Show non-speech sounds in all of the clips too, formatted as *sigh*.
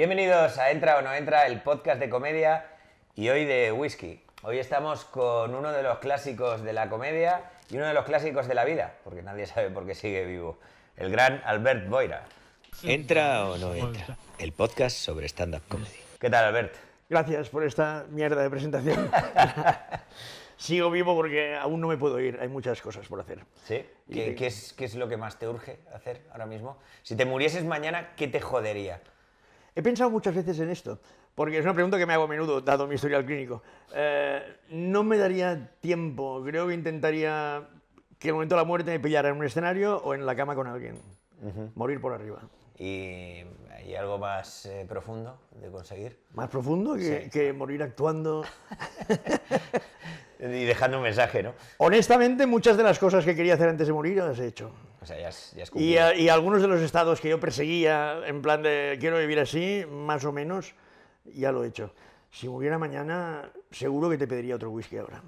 Bienvenidos a Entra o no Entra, el podcast de comedia y hoy de whisky. Hoy estamos con uno de los clásicos de la comedia y uno de los clásicos de la vida, porque nadie sabe por qué sigue vivo, el gran Albert Boira. Entra o no entra, el podcast sobre stand-up comedy. ¿Qué tal, Albert? Gracias por esta mierda de presentación. *laughs* Sigo vivo porque aún no me puedo ir, hay muchas cosas por hacer. ¿Sí? ¿Qué, es, ¿Qué es lo que más te urge hacer ahora mismo? Si te murieses mañana, ¿qué te jodería? He pensado muchas veces en esto, porque es una pregunta que me hago a menudo, dado mi historial clínico. Eh, no me daría tiempo, creo que intentaría que el momento de la muerte me pillara en un escenario o en la cama con alguien. Morir por arriba. ¿Y, hay algo más eh, profundo de conseguir? ¿Más profundo que, que morir actuando? *laughs* y dejando un mensaje, ¿no? Honestamente, muchas de las cosas que quería hacer antes de morir las he hecho. O y, algunos de los estados que yo perseguía en plan de quiero vivir así, más o menos, ya lo he hecho. Si hubiera mañana, seguro que te pediría otro whisky ahora.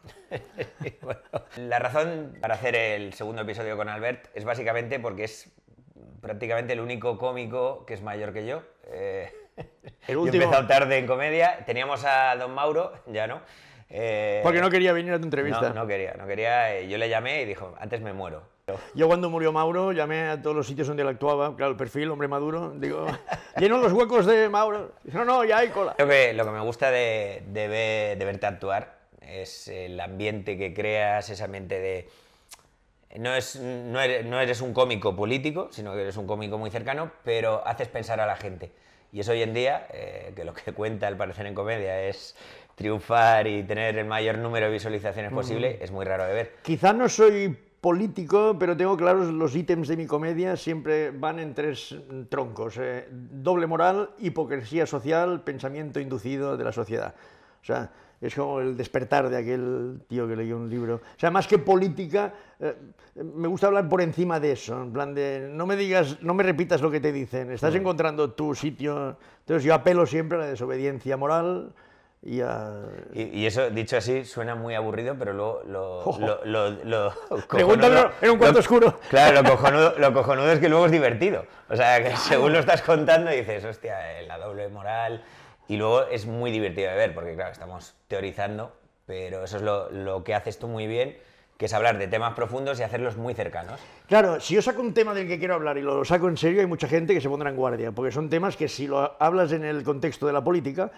*laughs* la razón para hacer el segundo episodio con Albert es básicamente porque es prácticamente el único cómico que es mayor que yo. Eh, *laughs* el último. Yo tarde en comedia. Teníamos a don Mauro, *laughs* ya no. Eh, porque no quería venir a tu entrevista. No, quería, no quería. Eh, yo le llamé y dijo, antes me muero. Yo cuando murió Mauro llamé a todos los sitios donde él actuaba, claro, el perfil, hombre maduro, digo, *laughs* lleno los huecos de Mauro. no, no, ya hay cola. lo que me gusta de, verte actuar es el ambiente que creas, esa mente de... No, es, no, eres, un cómico político, sino que eres un cómico muy cercano, pero haces pensar a la gente. Y es hoy en día eh, que lo que cuenta al parecer en comedia es triunfar y tener el mayor número de visualizaciones mm. posible, es muy raro de ver. Quizás no soy político, pero tengo claros los ítems de mi comedia, siempre van en tres troncos. Eh, doble moral, hipocresía social, pensamiento inducido de la sociedad. O sea, es como el despertar de aquel tío que leyó un libro. O sea, más que política, eh, me gusta hablar por encima de eso, en plan de, no me digas, no me repitas lo que te dicen, estás encontrando tu sitio. Entonces yo apelo siempre a la desobediencia moral, y, eso, dicho así, suena muy aburrido, pero luego lo... *laughs* en un cuarto oscuro. Claro, lo cojonudo, lo es que luego es divertido. O sea, que según lo estás contando dices, hostia, eh, la doble moral... Y luego es muy divertido de ver, porque claro, estamos teorizando, pero eso es lo, lo que haces tú muy bien, que es hablar de temas profundos y hacerlos muy cercanos. Claro, si yo saco un tema del que quiero hablar y lo saco en serio, hay mucha gente que se pondrá en guardia, porque son temas que si lo hablas en el contexto de la política,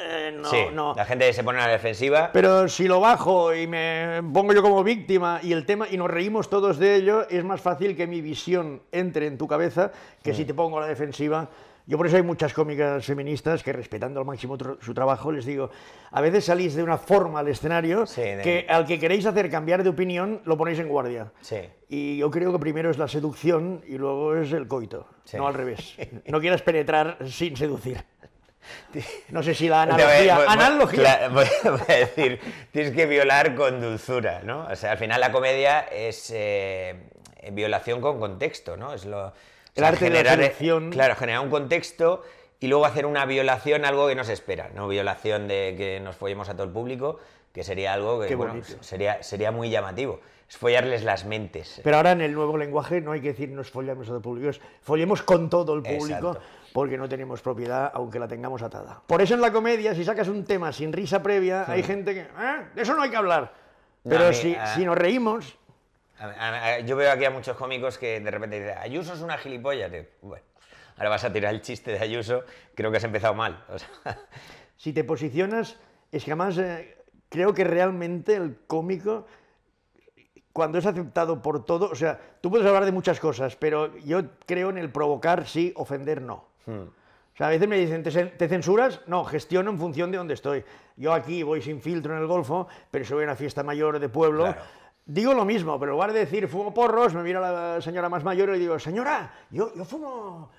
eh, no, no. La gente se pone a la defensiva. Pero si lo bajo y me pongo yo como víctima y el tema y nos reímos todos de ello, es más fácil que mi visión entre en tu cabeza que si te pongo a la defensiva. Yo por eso hay muchas cómicas feministas que respetando al máximo su trabajo les digo, a veces salís de una forma al escenario que al que queréis hacer cambiar de opinión lo ponéis en guardia. Y yo creo que primero es la seducción y luego es el coito, no al revés. *laughs* No quieras penetrar sin seducir. *laughs* No sé si la analogía. *laughs* Voy, a decir, tienes que violar con dulzura, ¿no? O sea, al final la comedia es eh, violación con contexto, ¿no? Es lo. El arte generar, eh, Claro, generar un contexto y luego hacer una violación, algo que no se espera, no violación de que nos follemos a todo el público, que sería algo que bueno, sería, sería muy llamativo. Es follarles las mentes. Pero ahora en el nuevo lenguaje no hay que decir nos follamos a todo el público, es follemos con todo el público porque no tenemos propiedad aunque la tengamos atada. Por eso en la comedia, si sacas un tema sin risa previa, hay gente que, ¿eh? De eso no hay que hablar. Pero si, nos reímos... yo veo aquí a muchos cómicos que de repente dicen, Ayuso es una gilipollas. Bueno, ahora vas a tirar el chiste de Ayuso, creo que has empezado mal. *laughs* Si te posicionas, es que además eh, creo que realmente el cómico cuando es aceptado por todo, o sea, tú puedes hablar de muchas cosas, pero yo creo en el provocar sí, ofender no. Hmm. O sea, a veces me dicen, ¿te censuras? No, gestiono en función de dónde estoy. Yo aquí voy sin filtro en el Golfo, pero si voy a una fiesta mayor de pueblo, digo lo mismo, pero en lugar de decir fumo porros, me mira la señora más mayor y digo, señora, yo, yo fumo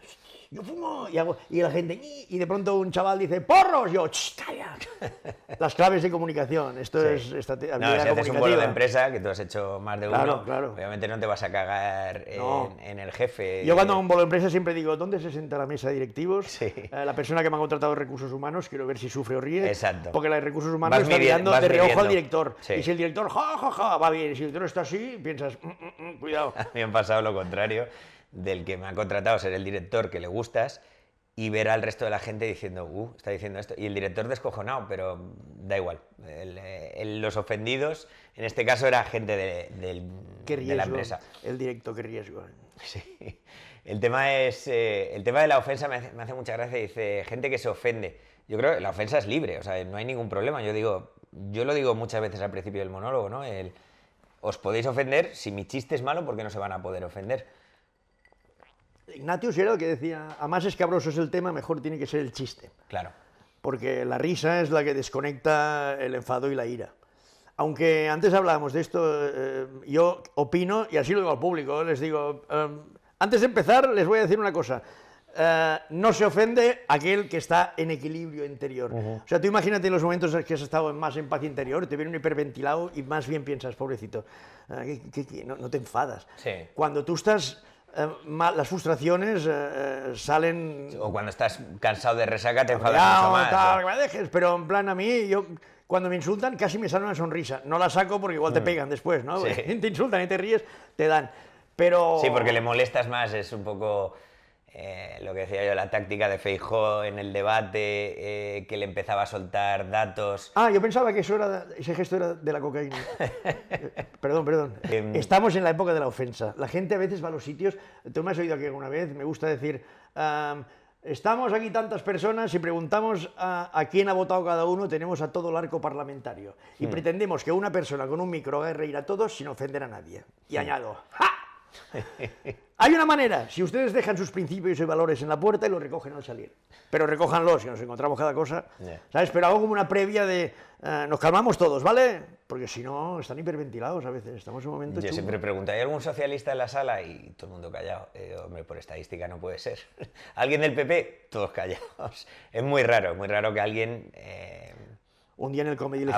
yo fumo y, hago, y la gente, y de pronto un chaval dice, porros, yo, calla. *laughs* Las claves de comunicación, esto es esta No, si un de empresa, que tú has hecho más de uno, claro. obviamente no te vas a cagar en, el jefe. Yo cuando hago un bolo de empresa siempre digo, ¿dónde se senta la mesa de directivos? Eh, la persona que me ha contratado recursos humanos, quiero ver si sufre o ríe. Exacto. Porque la de recursos humanos está mirando de reojo al director. Y si el director, ja, ja, ja, va bien, y si el director está así, piensas, mm, mm, mm, cuidado. *laughs* A han pasado lo contrario del que me ha contratado ser el director que le gustas y ver al resto de la gente diciendo, uh, está diciendo esto. Y el director descojonado, pero da igual. Eh, los ofendidos, en este caso, era gente de, la empresa. El directo, qué riesgo. Sí. El tema, es, eh, el tema de la ofensa me hace, mucha gracia. Dice, gente que se ofende. Yo creo que la ofensa es libre, o sea, no hay ningún problema. Yo digo, yo lo digo muchas veces al principio del monólogo, ¿no? os podéis ofender si mi chiste es malo porque no se van a poder ofender. Natius era el que decía, a más escabroso es el tema, mejor tiene que ser el chiste. Claro. Porque la risa es la que desconecta el enfado y la ira. Aunque antes hablábamos de esto, eh, yo opino, y así lo digo al público, les digo, em, antes de empezar les voy a decir una cosa. Eh, no se ofende aquel que está en equilibrio interior. O sea, tú imagínate en los momentos en que has estado más en paz interior, te viene un hiperventilado y más bien piensas, pobrecito, eh, no, no, te enfadas. Sí. Cuando tú estás eh, las frustraciones eh, eh, salen... O cuando estás cansado de resaca te enfadas mucho más. Tal, ¿no? que me dejes, pero en plan a mí, yo cuando me insultan casi me sale una sonrisa. No la saco porque igual te mm. pegan después, ¿no? Si *laughs* Te insultan y te ríes, te dan. Pero... Sí, porque le molestas más, es un poco... Eh, lo que decía yo, la táctica de Feijó en el debate, eh, que le empezaba a soltar datos. Ah, yo pensaba que eso era, ese gesto era de la cocaína. *laughs* perdón, perdón. Em, estamos en la época de la ofensa. La gente a veces va a los sitios. Tú me has oído aquí alguna vez, me gusta decir. Estamos aquí tantas personas y preguntamos a, quién ha votado cada uno, tenemos a todo el arco parlamentario. Y hmm. pretendemos que una persona con un micro haga reír a todos sin ofender a nadie. Y hmm. añado, *laughs* Hay una manera, si ustedes dejan sus principios y valores en la puerta y los recogen al salir. Pero recójanlos, si nos encontramos cada cosa. ¿Sabes? Pero hago como una previa de eh, nos calmamos todos, ¿vale? Porque si no, están hiperventilados a veces, estamos en un momento... Yo siempre pregunto, ¿hay algún socialista en la sala? Y todo el mundo callado. Eh, hombre, por estadística no puede ser. *laughs* ¿Alguien del PP? Todos callados. Es muy raro, muy raro que alguien... Eh, un día en el Comedy LGTB.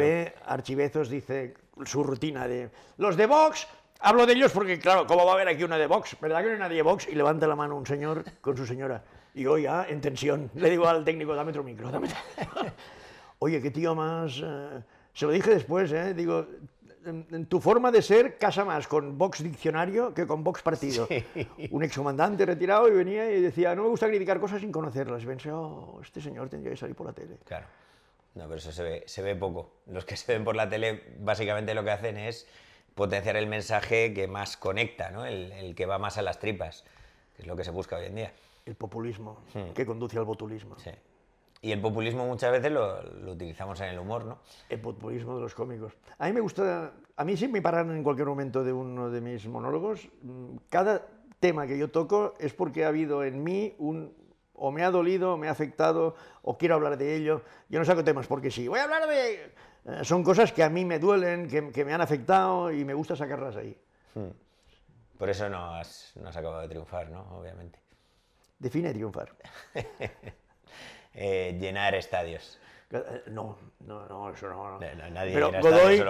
el Archivezos dice su rutina de. Los de Vox, hablo de ellos porque, claro, ¿cómo va a haber aquí una de Vox? ¿Verdad que no hay nadie de Vox? Y levanta la mano un señor con su señora. Y hoy, ya, en tensión, le digo al técnico, dame otro micro, *laughs* Oye, qué tío más. Eh, se lo dije después, ¿eh? Digo, tu forma de ser casa más con Vox Diccionario que con Vox Partido. Un excomandante retirado y venía y decía, no me gusta criticar cosas sin conocerlas. pensé, oh, este señor tendría que salir por la tele. Claro. No, pero eso se ve, poco. Los que se ven por la tele básicamente lo que hacen es potenciar el mensaje que más conecta, ¿no? el, que va más a las tripas, que es lo que se busca hoy en día. El populismo hmm. que conduce al botulismo. Sí. Y el populismo muchas veces lo, utilizamos en el humor, ¿no? El populismo de los cómicos. A mí me gusta, a mí si me paran en cualquier momento de uno de mis monólogos, mm, cada tema que yo toco es porque ha habido en mí un, o me ha dolido, o me ha afectado, o quiero hablar de ello. Yo no saco temas porque sí, voy a hablar de... Eh, son cosas que a mí me duelen, que, me han afectado y me gusta sacarlas ahí. Hmm. Por eso no has, no has acabado de triunfar, ¿no? Obviamente. Define triunfar. *laughs* Eh, llenar estadios. Eh, no, no, no, eso no. no. nadie Pero Godoy,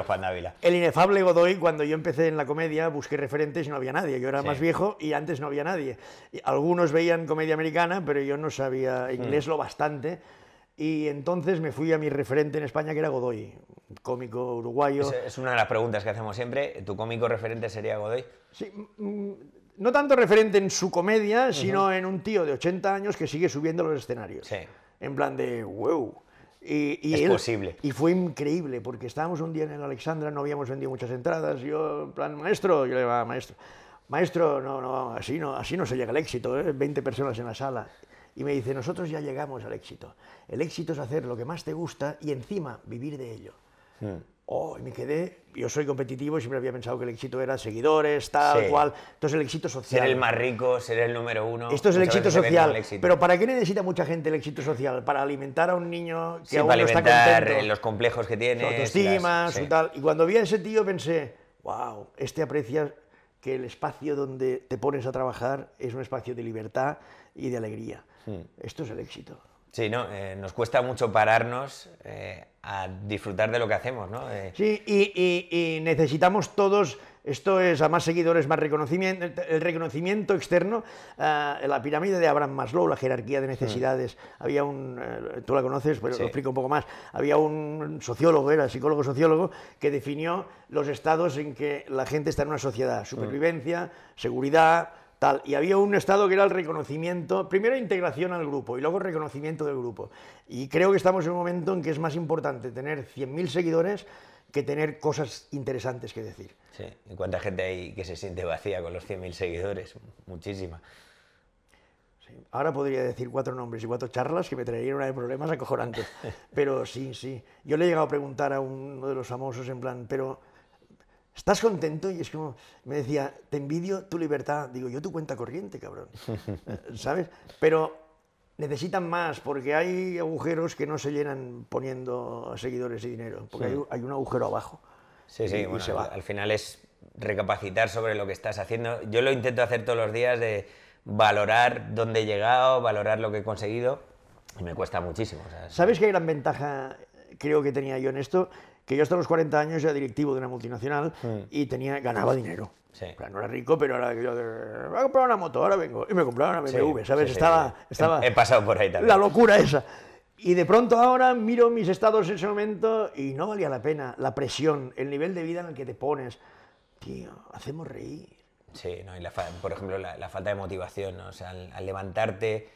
el inefable Godoy, cuando yo empecé en la comedia, busqué referentes y no había nadie. Yo era más viejo y antes no había nadie. Algunos veían comedia americana, pero yo no sabía hmm. inglés lo bastante. Y entonces me fui a mi referente en España, que era Godoy, cómico uruguayo. Es, una de las preguntas que hacemos siempre. ¿Tu cómico referente sería Godoy? Sí, mm, mm, no tanto referente en su comedia, sino en un tío de 80 años que sigue subiendo los escenarios. Sí en plan de wow. Y, es posible. Y fue increíble, porque estábamos un día en el Alexandra, no habíamos vendido muchas entradas, yo, en plan, maestro, yo le llamaba maestro, maestro, no, no, así no, así no se llega al éxito, ¿eh? 20 personas en la sala. Y me dice, nosotros ya llegamos al éxito. El éxito es hacer lo que más te gusta y encima vivir de ello. Hmm oh, me quedé, yo soy competitivo y siempre había pensado que el éxito era seguidores, tal, cual. Entonces el éxito social. Ser el más rico, ser el número uno. Esto es el éxito social. Pero ¿para qué necesita mucha gente el éxito social? Para alimentar a un niño que aún para no está contento. los complejos que tiene. autoestima, su tal. Y cuando vi a ese tío pensé, wow, este aprecia que el espacio donde te pones a trabajar es un espacio de libertad y de alegría. Hmm. Esto es el éxito. Sí, no, eh, nos cuesta mucho pararnos eh, a disfrutar de lo que hacemos, eh, Sí, y, necesitamos todos, esto es a más seguidores, más reconocimiento, el reconocimiento externo, la pirámide de Abraham Maslow, la jerarquía de necesidades, mm. había un, tú la conoces, pero lo explico un poco más, había un sociólogo, era psicólogo sociólogo, que definió los estados en que la gente está en una sociedad, supervivencia, mm. seguridad, y había un estado que era el reconocimiento, primero integración al grupo y luego reconocimiento del grupo. Y creo que estamos en un momento en que es más importante tener 100.000 seguidores que tener cosas interesantes que decir. Sí, cuánta gente hay que se siente vacía con los 100.000 seguidores? Muchísima. Ahora podría decir cuatro nombres y cuatro charlas que me traerían una de problemas acojonantes. *laughs* pero sí, sí. Yo le he llegado a preguntar a uno de los famosos en plan, pero ¿Estás contento? Y es como, me decía, te envidio tu libertad. Digo, yo tu cuenta corriente, cabrón. *laughs* Eh, ¿Sabes? Pero necesitan más porque hay agujeros que no se llenan poniendo seguidores y dinero, porque hay, un agujero abajo. al final es recapacitar sobre lo que estás haciendo. Yo lo intento hacer todos los días de valorar dónde he llegado, valorar lo que he conseguido, y me cuesta muchísimo. ¿Sabes qué gran ventaja creo que tenía yo en esto? que yo hasta los 40 años era directivo de una multinacional y tenía, ganaba dinero. no era rico, pero era... que yo voy a ah, comprar una moto, ahora vengo. Y me compraba una BMW, ¿sabes? estaba, estaba. He, pasado por ahí también. La locura esa. Y de pronto ahora miro mis estados en ese momento y no valía la pena la presión, el nivel de vida en el que te pones. Tío, hacemos reír. Sí, no, y la, por ejemplo, la, falta de motivación, o sea, al levantarte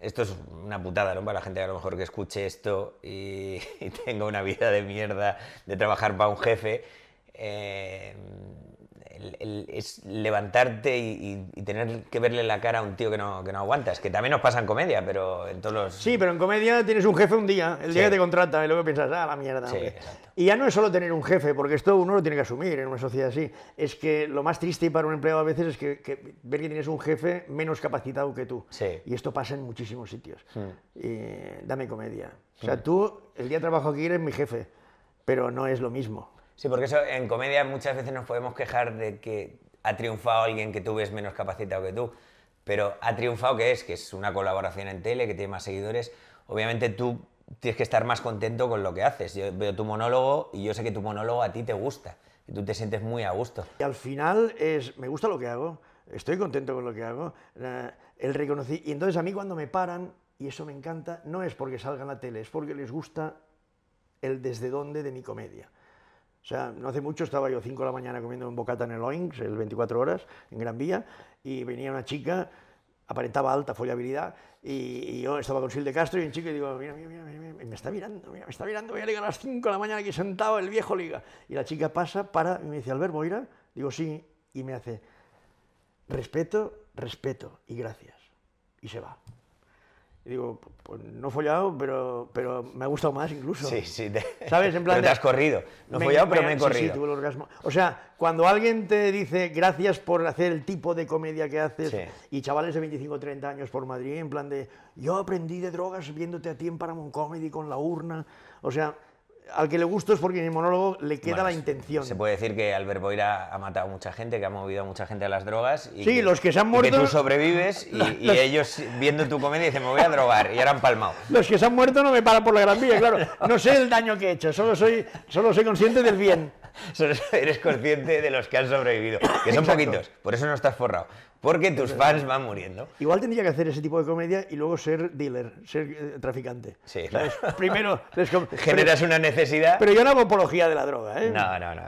esto es una putada, ¿no? Para la gente que a lo mejor que escuche esto *laughs* y, tenga una vida de mierda de trabajar para un jefe. Eh, es levantarte y, tener que verle la cara a un tío que no, que no aguantas, que también nos pasa en comedia, pero en todos los... Sí, pero en comedia tienes un jefe un día, el día que te contrata, y luego piensas, ah, la mierda. y ya no es solo tener un jefe, porque esto uno lo tiene que asumir en una sociedad así. Es que lo más triste para un empleado a veces es que, ver que tienes un jefe menos capacitado que tú. Y esto pasa en muchísimos sitios. Hmm. dame comedia. O sea, hmm. tú el día de trabajo aquí eres mi jefe, pero no es lo mismo. Sí, porque eso en comedia muchas veces nos podemos quejar de que ha triunfado alguien que tú ves menos capacitado que tú, pero ha triunfado que es, que es una colaboración en tele, que tiene más seguidores, obviamente tú tienes que estar más contento con lo que haces. Yo veo tu monólogo y yo sé que tu monólogo a ti te gusta, que tú te sientes muy a gusto. Y al final es, me gusta lo que hago, estoy contento con lo que hago, eh, el reconocí, y entonces a mí cuando me paran, y eso me encanta, no es porque salgan a tele, es porque les gusta el desde dónde de mi comedia. O sea, no hace mucho estaba yo 5 de la mañana comiendo un bocata en el Oinks, el 24 horas, en Gran Vía, y venía una chica, aparentaba alta follabilidad, y, y yo estaba con Sil de Castro y un chico y digo, mira, mira, mira, me está mirando, me está mirando, voy a llegar a las 5 de la mañana aquí sentado, el viejo liga. Y la chica pasa, para, y me dice, Albert Moira, digo, sí, y me hace, respeto, respeto, y gracias. Y se va digo, pues no he follado, pero, pero me ha gustado más incluso. Sí, sí. *laughs* ¿Sabes? En plan. Pero te has corrido. No follado, pero me, he corrido. Sí, tuve el orgasmo. O sea, cuando alguien te dice gracias por hacer el tipo de comedia que haces, y chavales de 25 o 30 años por Madrid, en plan de yo aprendí de drogas viéndote a ti en Paramount Comedy con la urna. O sea, al que le gusto es porque en el monólogo le queda la intención. Se puede decir que Albert Boira ha matado a mucha gente, que ha movido a mucha gente a las drogas. Y sí, los que se han muerto. Que tú sobrevives *laughs* y, ellos viendo tu comedia dicen, me voy a drogar y ahora han palmado. Los que se han muerto no me paran por la gran vía, claro. No sé el daño que he hecho, solo soy, solo soy consciente del bien. *laughs* eres consciente de los que han sobrevivido, que son poquitos, por eso no estás forrado, porque tus fans van muriendo. Igual tendría que hacer ese tipo de comedia y luego ser dealer, ser eh, traficante. Sí, *laughs* Primero *laughs* generas una necesidad. Pero yo no hago apología de la droga, ¿eh? No, no, no,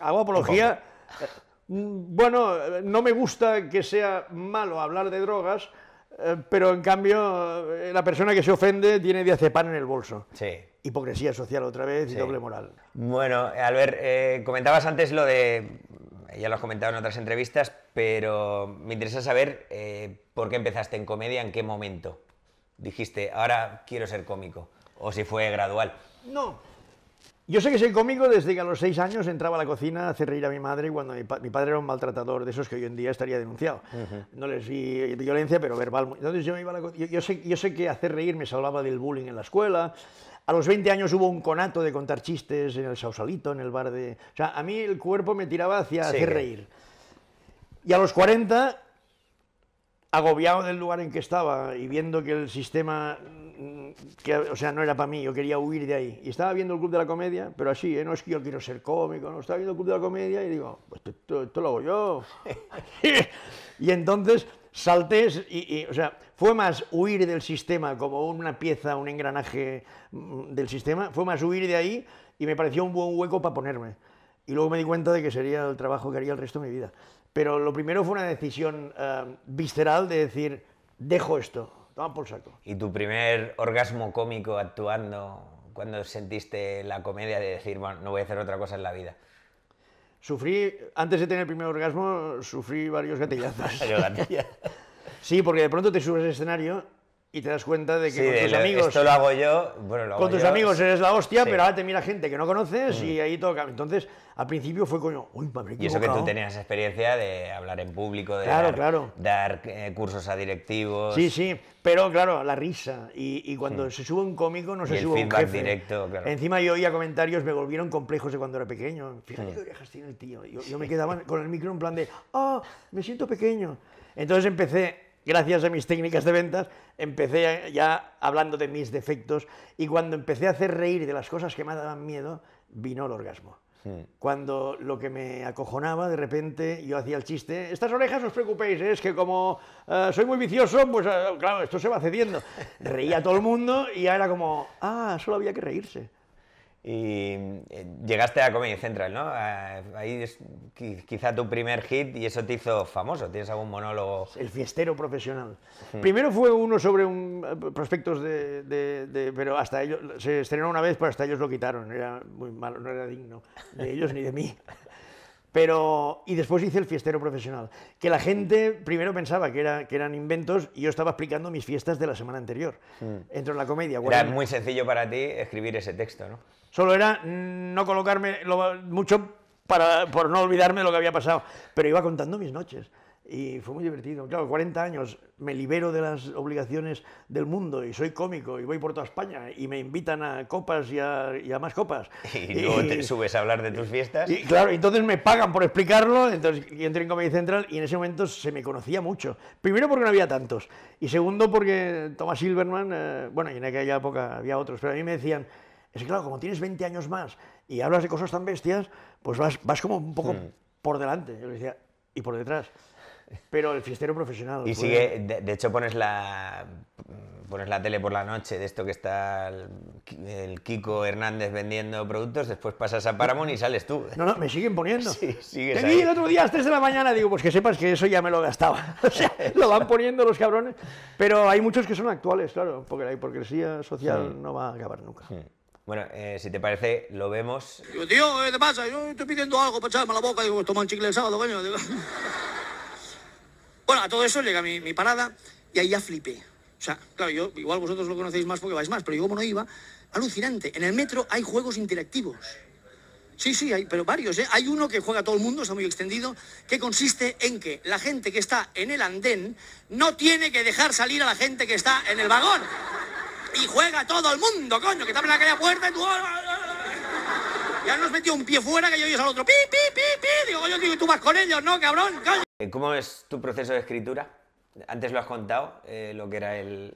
Hago apología. Eh, mm, bueno, no me gusta que sea malo hablar de drogas, eh, pero en cambio la persona que se ofende tiene diazepam en el bolso. Sí hipocresía social otra vez y doble moral. Bueno, Albert, eh, comentabas antes lo de, ya lo has comentado en otras entrevistas, pero me interesa saber eh, por qué empezaste en comedia, en qué momento dijiste, ahora quiero ser cómico, o si fue gradual. No. Yo sé que soy cómico desde que a los seis años entraba a la cocina a hacer reír a mi madre cuando mi, padre era un maltratador de esos que hoy en día estaría denunciado. No les vi violencia, pero verbal. Entonces yo me iba a sé, yo sé que hacer reír me salvaba del bullying en la escuela, a los 20 años hubo un conato de contar chistes en el Sausalito, en el bar de... O sea, a mí el cuerpo me tiraba hacia hacer reír. Y a los 40, agobiado del lugar en que estaba y viendo que el sistema, mm, que, o sea, no era para mí, yo quería huir de ahí. Y estaba viendo el Club de la Comedia, pero así, ¿eh? no es que yo quiero ser cómico, no, estaba viendo el Club de la Comedia y digo, pues esto, lo hago yo. *laughs* *laughs* y entonces salté y, y, o sea, ¿Fue más huir del sistema como una pieza, un engranaje mm, del sistema? ¿Fue más huir de ahí y me pareció un buen hueco para ponerme? Y luego me di cuenta de que sería el trabajo que haría el resto de mi vida. Pero lo primero fue una decisión eh, visceral de decir, dejo esto, toma por saco. ¿Y tu primer orgasmo cómico actuando, cuando sentiste la comedia de decir, bueno, no voy a hacer otra cosa en la vida? Sufrí, antes de tener el primer orgasmo, sufrí varios gatillazos. *laughs* *laughs* Sí, porque de pronto te subes al escenario y te das cuenta de que sí, con tus amigos. Esto lo hago yo. con tus amigos eres la hostia, pero ahora te mira gente que no conoces y mm. ahí toca. Entonces, al principio fue coño, uy, me Y eso que tú tenías experiencia de hablar en público, de claro, dar, claro. dar eh, cursos a directivos. Sí, sí, pero claro, la risa. Y, cuando se sube un cómico, no se sube un jefe. directo, claro. Encima yo oía comentarios, me volvieron complejos de cuando era pequeño. Fíjate qué orejas tiene el tío. Yo, yo me quedaba con el micro en plan de, oh, me siento pequeño. Entonces empecé gracias a mis técnicas de ventas, empecé ya hablando de mis defectos y cuando empecé a hacer reír de las cosas que me daban miedo, vino el orgasmo. Cuando lo que me acojonaba, de repente yo hacía el chiste, estas orejas os preocupéis, ¿eh? es que como eh, soy muy vicioso, pues eh, claro, esto se va cediendo. *laughs* Reía todo el mundo y ya era como, ah, solo había que reírse. Y eh, llegaste a Comedy Central, ¿no? Eh, ahí es quizá tu primer hit y eso te hizo famoso. ¿Tienes algún monólogo? El fiestero profesional. Primero fue uno sobre eh, prospectos de, Pero hasta ellos. Se estrenó una vez, pero hasta ellos lo quitaron. Era muy malo, no era digno de ellos ni de mí. Pero, y después hice el fiestero profesional, que la gente primero pensaba que, era, que eran inventos y yo estaba explicando mis fiestas de la semana anterior. Mm. entro en la comedia. Era muy sencillo para ti escribir ese texto, ¿no? Solo era no colocarme mucho para, por no olvidarme lo que había pasado. Pero iba contando mis noches y fue muy divertido. Claro, 40 años, me libero de las obligaciones del mundo y soy cómico y voy por toda España y me invitan a copas y a, más copas. *laughs* Y, luego te subes a hablar de tus fiestas. Y, claro, entonces me pagan por explicarlo, entonces yo entré en Comedy Central y en ese momento se me conocía mucho. Primero porque no había tantos y segundo porque Thomas Silverman, eh, bueno, y en aquella época había otros, pero a mí me decían... Es que claro, como tienes 20 años más y hablas de cosas tan bestias, pues vas, como un poco hmm. por delante, yo decía, y por detrás. Pero el fiestero profesional. Y sigue, de, hecho pones la pones la tele por la noche de esto que está el, Kiko Hernández vendiendo productos, después pasas a Paramount y sales tú. No, no, me siguen poniendo. Sí, sigue. vi el otro día a las 3 de la mañana, digo, pues que sepas que eso ya me lo gastaba. *laughs* O sea, *laughs* lo van poniendo los cabrones. Pero hay muchos que son actuales, claro, porque la hipocresía social no va a acabar nunca. Hmm. Bueno, eh, si te parece, lo vemos. Digo, tío, ¿qué te pasa? Yo estoy pidiendo algo para echarme la boca. Digo, toma un chicle el sábado, coño. Bueno, a todo eso llega mi, parada y ahí ya flipé. O sea, claro, yo, igual vosotros lo conocéis más porque vais más, pero yo como no iba, alucinante. En el metro hay juegos interactivos. Sí, sí, hay, pero varios, ¿eh? Hay uno que juega todo el mundo, está muy extendido, que consiste en que la gente que está en el andén no tiene que dejar salir a la gente que está en el vagón y juega todo el mundo, coño, que está la aquella puerta y tú... ¡ah! Ya nos metió un pie fuera que yo oyes al otro, pi, pi, pi, pi, digo yo, digo, tú vas con ellos, ¿no, cabrón? Eh, ¿Cómo es tu proceso de escritura? Antes lo has contado, eh, lo que era el,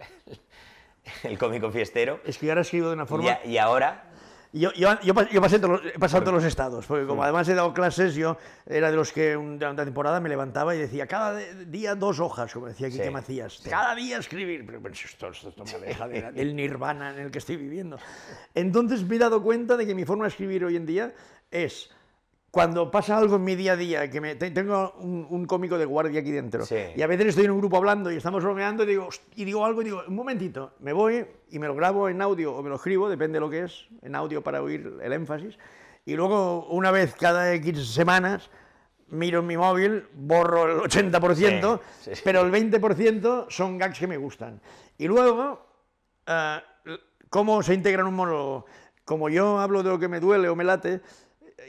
*laughs* el cómico fiestero. Es que ahora sido de una forma... y ahora yo, yo, yo, he pasado todos los estados, porque como además he dado clases, yo era de los que la temporada me levantaba y decía, cada día dos hojas, como decía Quique Macías, cada día escribir, pero, pensé, esto, me aleja de, *laughs* del nirvana en el que estoy viviendo. Entonces me he dado cuenta de que mi forma de escribir hoy en día es cuando pasa algo en mi día a día, que me, tengo un, cómico de guardia aquí dentro, y a veces estoy en un grupo hablando y estamos bromeando y digo, y digo algo y digo, un momentito, me voy y me lo grabo en audio o me lo escribo, depende de lo que es, en audio para oír el énfasis, y luego una vez cada X semanas miro en mi móvil, borro el 80%, pero el 20% son gags que me gustan. Y luego, eh, ¿cómo se integra en un monólogo? Como yo hablo de lo que me duele o me late,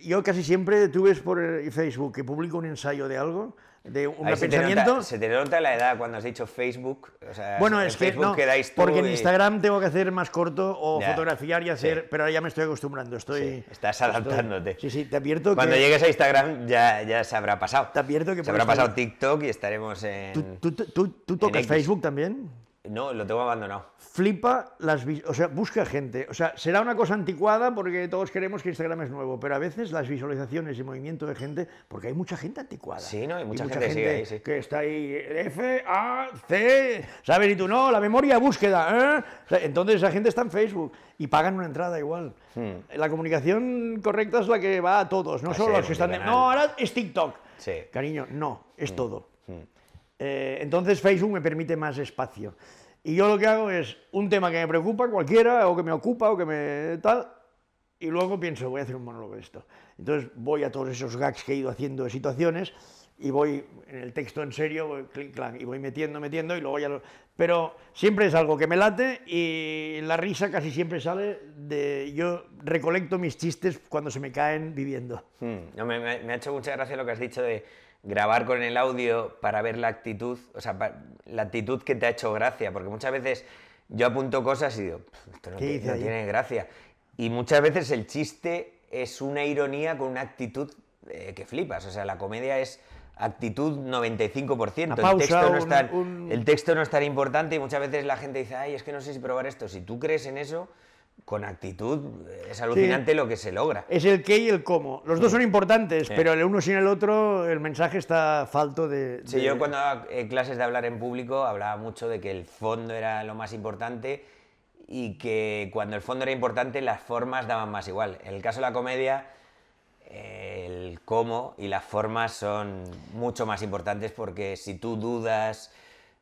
yo casi siempre tú ves por Facebook que publico un ensayo de algo, de un pensamiento. Se te, nota, la edad cuando has dicho Facebook. O sea, bueno, es que no, quedáis porque en Instagram tengo que hacer más corto o fotografiar y hacer, pero ahora ya me estoy acostumbrando. Estoy, estás adaptándote. sí, sí, te advierto cuando llegues a Instagram ya, ya se habrá pasado. Te advierto que se habrá pasado TikTok y estaremos en. ¿Tú, tú, tú, tocas Facebook también? No, lo tengo abandonado. Flipa las o sea, busca gente. O sea, será una cosa anticuada porque todos queremos que Instagram es nuevo, pero a veces las visualizaciones y movimiento de gente, porque hay mucha gente anticuada. Sí, no, hay mucha, gente, sigue ahí, que está ahí F A C, ¿sabes? Y tú no, la memoria búsqueda. ¿eh? entonces esa gente está en Facebook y pagan una entrada igual. Hmm. La comunicación correcta es la que va a todos, no a ah, solo los que están. no, ahora es TikTok. Sí. Cariño, no, es hmm. todo. Hmm. Eh, entonces Facebook me permite más espacio. Y yo lo que hago es un tema que me preocupa, cualquiera, o que me ocupa, o que me tal, y luego pienso, voy a hacer un monólogo de esto. Entonces voy a todos esos gags que he ido haciendo de situaciones y voy en el texto en serio, y voy metiendo, metiendo, y luego ya Pero siempre es algo que me late y la risa casi siempre sale de... Yo recolecto mis chistes cuando se me caen viviendo. Hmm. No, me ha hecho mucha gracia lo que has dicho de grabar con el audio para ver la actitud, o sea, la actitud que te ha hecho gracia, porque muchas veces yo apunto cosas y digo, esto no, tiene gracia. Y muchas veces el chiste es una ironía con una actitud eh, que flipas, o sea, la comedia es actitud 95%. el, texto no el texto no es tan importante y muchas veces la gente dice, ay, es que no sé si probar esto. Si tú crees en eso, con actitud eh, es alucinante lo que se logra. Es el qué y el cómo. Los dos son importantes, pero el uno sin el otro, el mensaje está falto de... Sí, yo cuando daba clases de hablar en público hablaba mucho de que el fondo era lo más importante y que cuando el fondo era importante las formas daban más igual. En el caso de la comedia, el cómo y las formas son mucho más importantes porque si tú dudas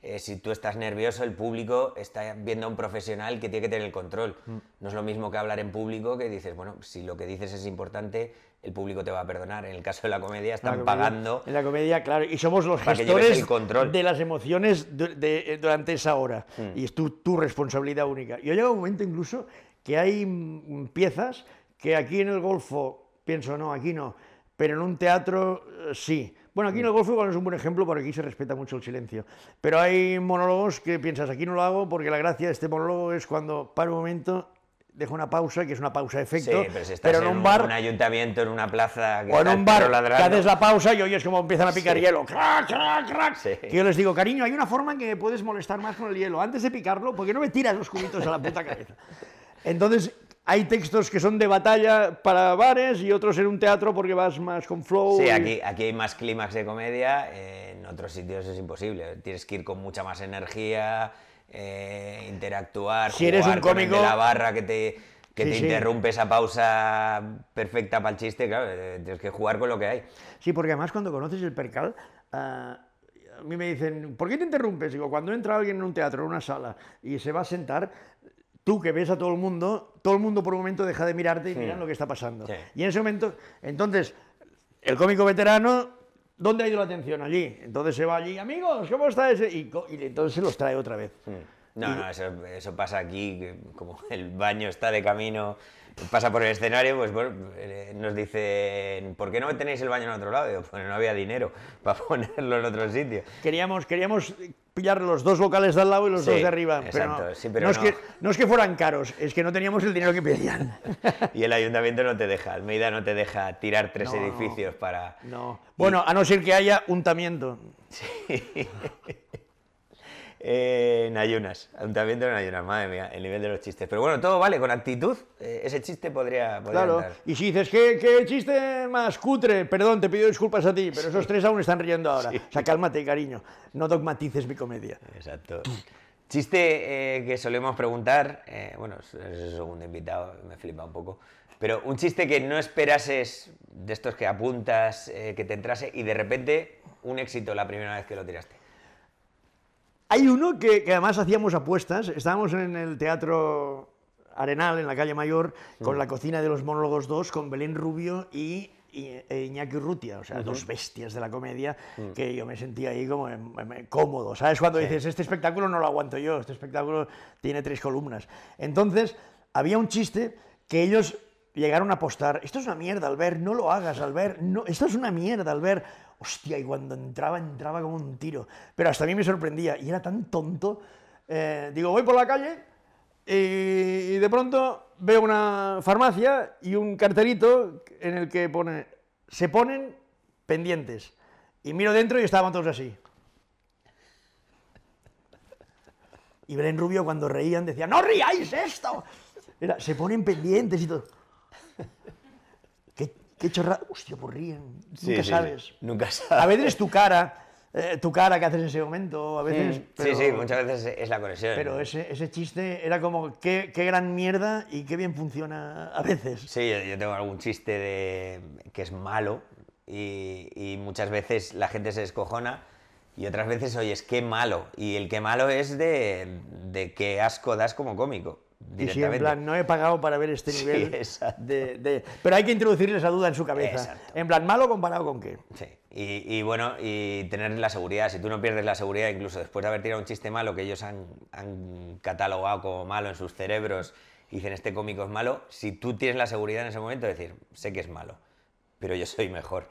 eh, si tú estás nervioso, el público está viendo a un profesional que tiene que tener el control. Mm. No es lo mismo que hablar en público que dices, bueno, si lo que dices es importante, el público te va a perdonar. En el caso de la comedia están pagando. En la comedia, claro, y somos los gestores el control. de las emociones eh, durante esa hora. Mm. Y es tu, tu responsabilidad única. Yo llega un momento incluso que hay piezas que aquí en el Golfo pienso, no, aquí no, pero en un teatro eh, sí bueno, aquí en el mm. golf Igual es un buen ejemplo porque aquí se respeta mucho el silencio. Pero hay monólogos que piensas, aquí no lo hago porque la gracia de este monólogo es cuando para un momento dejo una pausa, que es una pausa de efecto, sí, pero, si estás en, un bar... un ayuntamiento, en una plaza... Que o en un bar, que haces la pausa y es como empiezan a picar hielo. ¡Crac, crac, crac! Sí. yo les digo, cariño, hay una forma en que me puedes molestar más con el hielo. Antes de picarlo, porque no me tiras los cubitos a la puta cabeza? *laughs* Entonces, hay textos que son de batalla para bares y otros en un teatro porque vas más con flow. Sí, aquí, aquí hay más clímax de comedia, en otros sitios es imposible. Tienes que ir con mucha más energía, eh, interactuar, si jugar eres con el de la barra que te, interrumpe esa pausa perfecta para el chiste, claro, eh, tienes que jugar con lo que hay. Sí, porque además cuando conoces el percal... Eh, a mí me dicen, ¿por qué te interrumpes? Digo, cuando entra alguien en un teatro, en una sala, y se va a sentar, tú que ves a todo el mundo, todo el mundo por un momento deja de mirarte y miran lo que está pasando. Y en ese momento, entonces, el cómico veterano ¿Dónde ha ido la atención? Allí. Entonces se va allí, amigos, ¿cómo está ese? Y, entonces se los trae otra vez. Mm. No, no, eso, pasa aquí, como el baño está de camino pasa por el escenario, pues bueno, eh, nos dicen, ¿por qué no tenéis el baño en otro lado? Yo, pues no había dinero *laughs* para ponerlo en otro sitio. Queríamos, queríamos pillar los dos locales de al lado y los dos de arriba. no, Es que, fueran caros, es que no teníamos el dinero que pedían. *laughs* Y el ayuntamiento no te deja, Almeida no te deja tirar tres edificios para... No. Bueno, a no ser que haya untamiento. Sí. *laughs* Eh, en ayunas, ayuntamiento en ayunas, madre mía, el nivel de los chistes. Pero bueno, todo vale, con actitud, eh, ese chiste podría. claro, y si dices, ¿qué, chiste más cutre, perdón, te pido disculpas a ti, pero esos tres aún están riendo ahora. O sea, cálmate, cariño, no dogmatices mi comedia. Exacto. Chiste eh, que solemos preguntar, bueno, es el segundo invitado, me flipa un poco, pero un chiste que no esperases, de estos que apuntas, que te entrase, y de repente un éxito la primera vez que lo tiraste. Hay uno que, además hacíamos apuestas, estábamos en el teatro Arenal, en la calle Mayor, con la cocina de los monólogos 2, con Belén Rubio y e Iñaki Rutia, o sea, dos bestias de la comedia, mm. que yo me sentía ahí como cómodo, ¿sabes? Cuando dices, este espectáculo no lo aguanto yo, este espectáculo tiene tres columnas. Entonces, había un chiste que ellos llegaron a apostar, esto es una mierda, Albert, no lo hagas, Albert, no, esto es una mierda, Albert hostia, y cuando entraba, entraba como un tiro. Pero hasta a mí me sorprendía, y era tan tonto. Eh, digo, voy por la calle y, de pronto veo una farmacia y un carterito en el que pone, se ponen pendientes. Y miro dentro y estaban todos así. Y Belén Rubio cuando reían decía, no riáis esto. Era, se ponen pendientes y todo qué chorrada. Hostia, tío, pues nunca sabes. nunca sabes. A veces es tu cara, eh, tu cara que haces en ese momento. A veces, sí, sí, muchas veces es la conexión. Pero ese, ese chiste era como qué, qué, gran mierda y qué bien funciona a veces. Sí, yo tengo algún chiste de, que es malo y, muchas veces la gente se descojona. Y otras veces, oyes es malo. Y el que malo es de, de que asco das como cómico en plan, no he pagado para ver este nivel de, Pero hay que introducirle esa duda en su cabeza. En plan, ¿malo comparado con qué? Sí. Y, bueno, y tener la seguridad. Si tú no pierdes la seguridad, incluso después de haber tirado un chiste malo que ellos han, catalogado como malo en sus cerebros, y dicen, este cómico es malo, si tú tienes la seguridad en ese momento, decir, sé que es malo, pero yo soy mejor.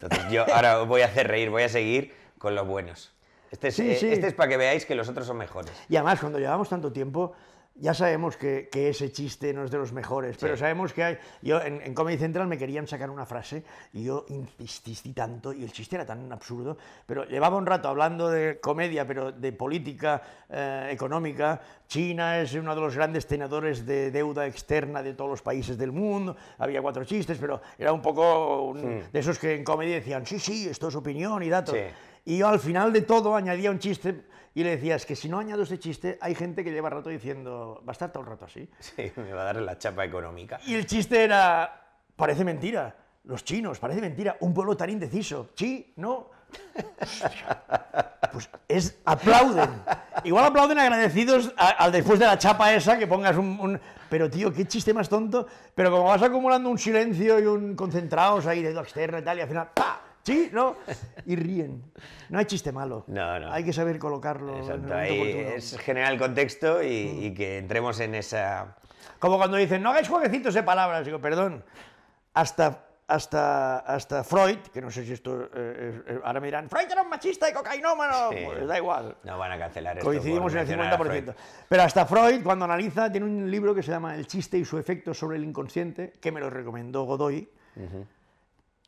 Entonces yo ahora os voy a hacer reír, voy a seguir con los buenos. Este eh, Este es para que veáis que los otros son mejores. Y además, cuando llevamos tanto tiempo ya sabemos que, ese chiste no es de los mejores, pero sabemos que hay... Yo en, Comedy Central me querían sacar una frase y yo insistí tanto y el chiste era tan absurdo, pero llevaba un rato hablando de comedia, pero de política eh, económica. China es uno de los grandes tenedores de deuda externa de todos los países del mundo. Había cuatro chistes, pero era un poco de esos que en comedia decían, sí, sí, esto es opinión y datos. Y yo al final de todo añadía un chiste y le decías que si no añado ese chiste, hay gente que lleva rato diciendo, va a estar todo el rato así. *laughs* Sí, me va a dar la chapa económica. Y el chiste era, parece mentira, los chinos, parece mentira, un pueblo tan indeciso. Sí, no. *laughs* Pues es, aplauden. Igual aplauden agradecidos al después de la chapa esa que pongas un, Pero tío, qué chiste más tonto. Pero como vas acumulando un silencio y un concentrados ahí de externa y tal, y al final, ¡Pah! ¿Sí? ¿No? Y ríen. No hay chiste malo. No, no. Hay que saber colocarlo. Exacto. es generar contexto mm. y, que entremos en esa. Como cuando dicen, no hagáis jueguecitos de palabras. Digo, perdón. Hasta, hasta, hasta Freud, que no sé si esto. Eh, eh, ahora me dirán, Freud era un machista y cocainómano. Pues da igual. No van a cancelar esto. Coincidimos en el 50%. Pero hasta Freud, cuando analiza, tiene un libro que se llama El chiste y su efecto sobre el inconsciente, que me lo recomendó Godoy.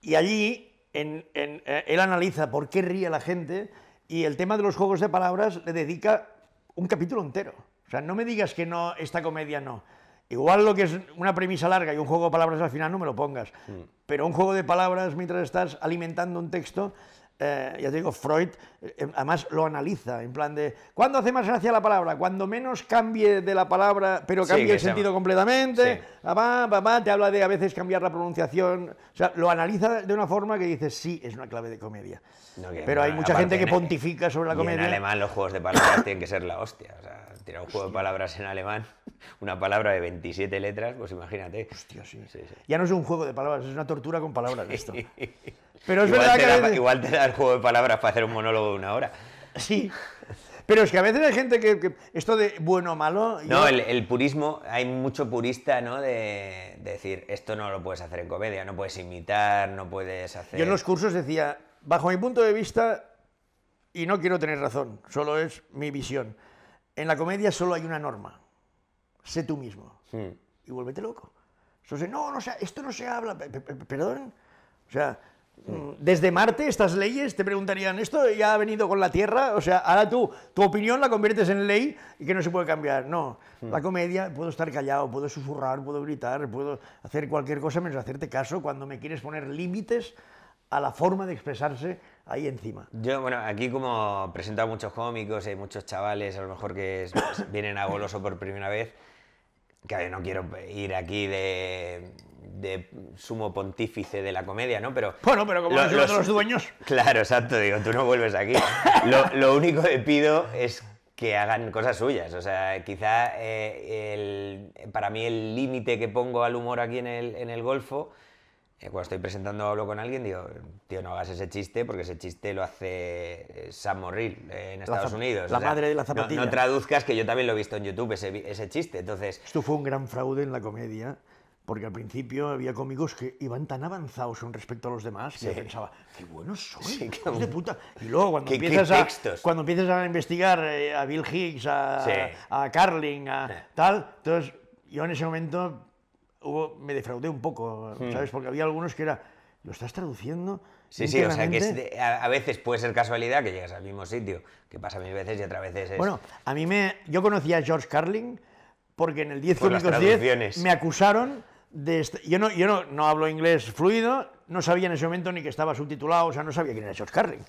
Y allí eh, él analiza por qué ríe la gente y el tema de los juegos de palabras le dedica un capítulo entero. O sea, no me digas que no, esta comedia no. Igual lo que es una premisa larga y un juego de palabras al final no me lo pongas. Mm. Pero un juego de palabras mientras estás alimentando un texto eh, ya te digo, Freud eh, em, además lo analiza, en plan de, ¿cuándo hace más gracia la palabra? Cuando menos cambie de la palabra, pero cambie el sentido completamente, ah, va, papá, te habla de a veces cambiar la pronunciación, o sea, lo analiza de una forma que dices, sí, es una clave de comedia. pero hay mucha gente que pontifica sobre la comedia. en alemán los juegos de palabras tienen que ser la hostia, o sea, tirar un juego de palabras en alemán, una palabra de 27 letras, pues imagínate. Hostia, sí. sí ya no es un juego de palabras, es una tortura con palabras esto. *laughs* Pero es verdad que. Igual te da el juego de palabras para hacer un monólogo de una hora. Sí. Pero es que a veces hay gente que. esto de bueno o malo. No, el, purismo, hay mucho purista, ¿no? De, decir, esto no lo puedes hacer en comedia, no puedes imitar, no puedes hacer. Yo en los cursos decía, bajo mi punto de vista, y no quiero tener razón, solo es mi visión. En la comedia solo hay una norma: sé tú mismo. Hmm. Y vuélvete loco. no, no, o sea, esto no se habla, perdón. O sea, Mm. desde Marte estas leyes te preguntarían, ¿esto ya ha venido con la Tierra? O sea, ahora tú tu opinión la conviertes en ley y que no se puede cambiar. No, mm. la comedia puedo estar callado, puedo susurrar, puedo gritar, puedo hacer cualquier cosa menos hacerte caso cuando me quieres poner límites a la forma de expresarse ahí encima. Yo, bueno, aquí como presenta muchos cómicos, y muchos chavales a lo mejor que pues, vienen a Goloso por primera vez claro, no quiero ir aquí de, sumo pontífice de la comedia, ¿no? Pero bueno, pero como los, dueños. Claro, exacto, digo, tú no vuelves aquí. *laughs* lo, único que pido es que hagan cosas suyas. O sea, quizá eh, el, para mí el límite que pongo al humor aquí en el, en el Golfo eh, cuando estoy presentando hablo con alguien, digo, tío, no hagas ese chiste porque ese chiste lo hace eh, Sam Morril eh, en Estados Unidos. La madre de la zapatilla. No, traduzcas que yo también lo he visto en YouTube ese, chiste. Entonces, Esto fue un gran fraude en la comedia. Porque al principio había cómicos que iban tan avanzados con respecto a los demás que pensaba, qué buenos son, de puta. Y luego cuando, empiezas, a, cuando empiezas a investigar a Bill Hicks, a, a Carling, a tal, entonces yo en ese momento me defraudé un poco, hmm. ¿sabes? Porque había algunos que era, ¿lo estás traduciendo? Sí, sí, o sea, que a, veces puede ser casualidad que llegas al mismo sitio, que pasa mil veces y otra vez es... Bueno, a mí me... Yo conocía a George Carlin porque en el 10 10 me acusaron de... yo no, yo no, no hablo inglés fluido, no sabía en ese momento ni que estaba subtitulado, o sea, no sabía quién era George Carlin.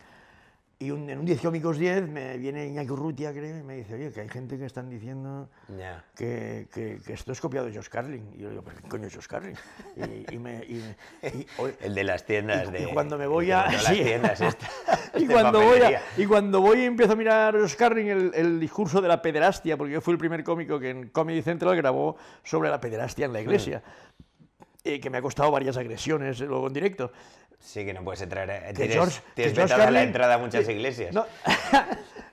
Y en un 10 cómicos 10 me viene Iñaki Urrutia, creo, y me dice, oye, que hay gente que están diciendo que, que, esto es copiado de Josh Carlin. Y yo digo, ¿pero qué coño es Josh Carlin? *laughs* el de las tiendas de... Y cuando me voy a... Las tiendas esta, *laughs* y, cuando voy y cuando voy empiezo a mirar a Josh Carlin, el, discurso de la pederastia, porque yo fui el primer cómico que en Comedy Central grabó sobre la pederastia en la iglesia. y mm. eh, que me ha costado varias agresiones luego en directo. Sí, que no puedes entrar. Eh. tienes, George, la entrada a muchas iglesias. *laughs*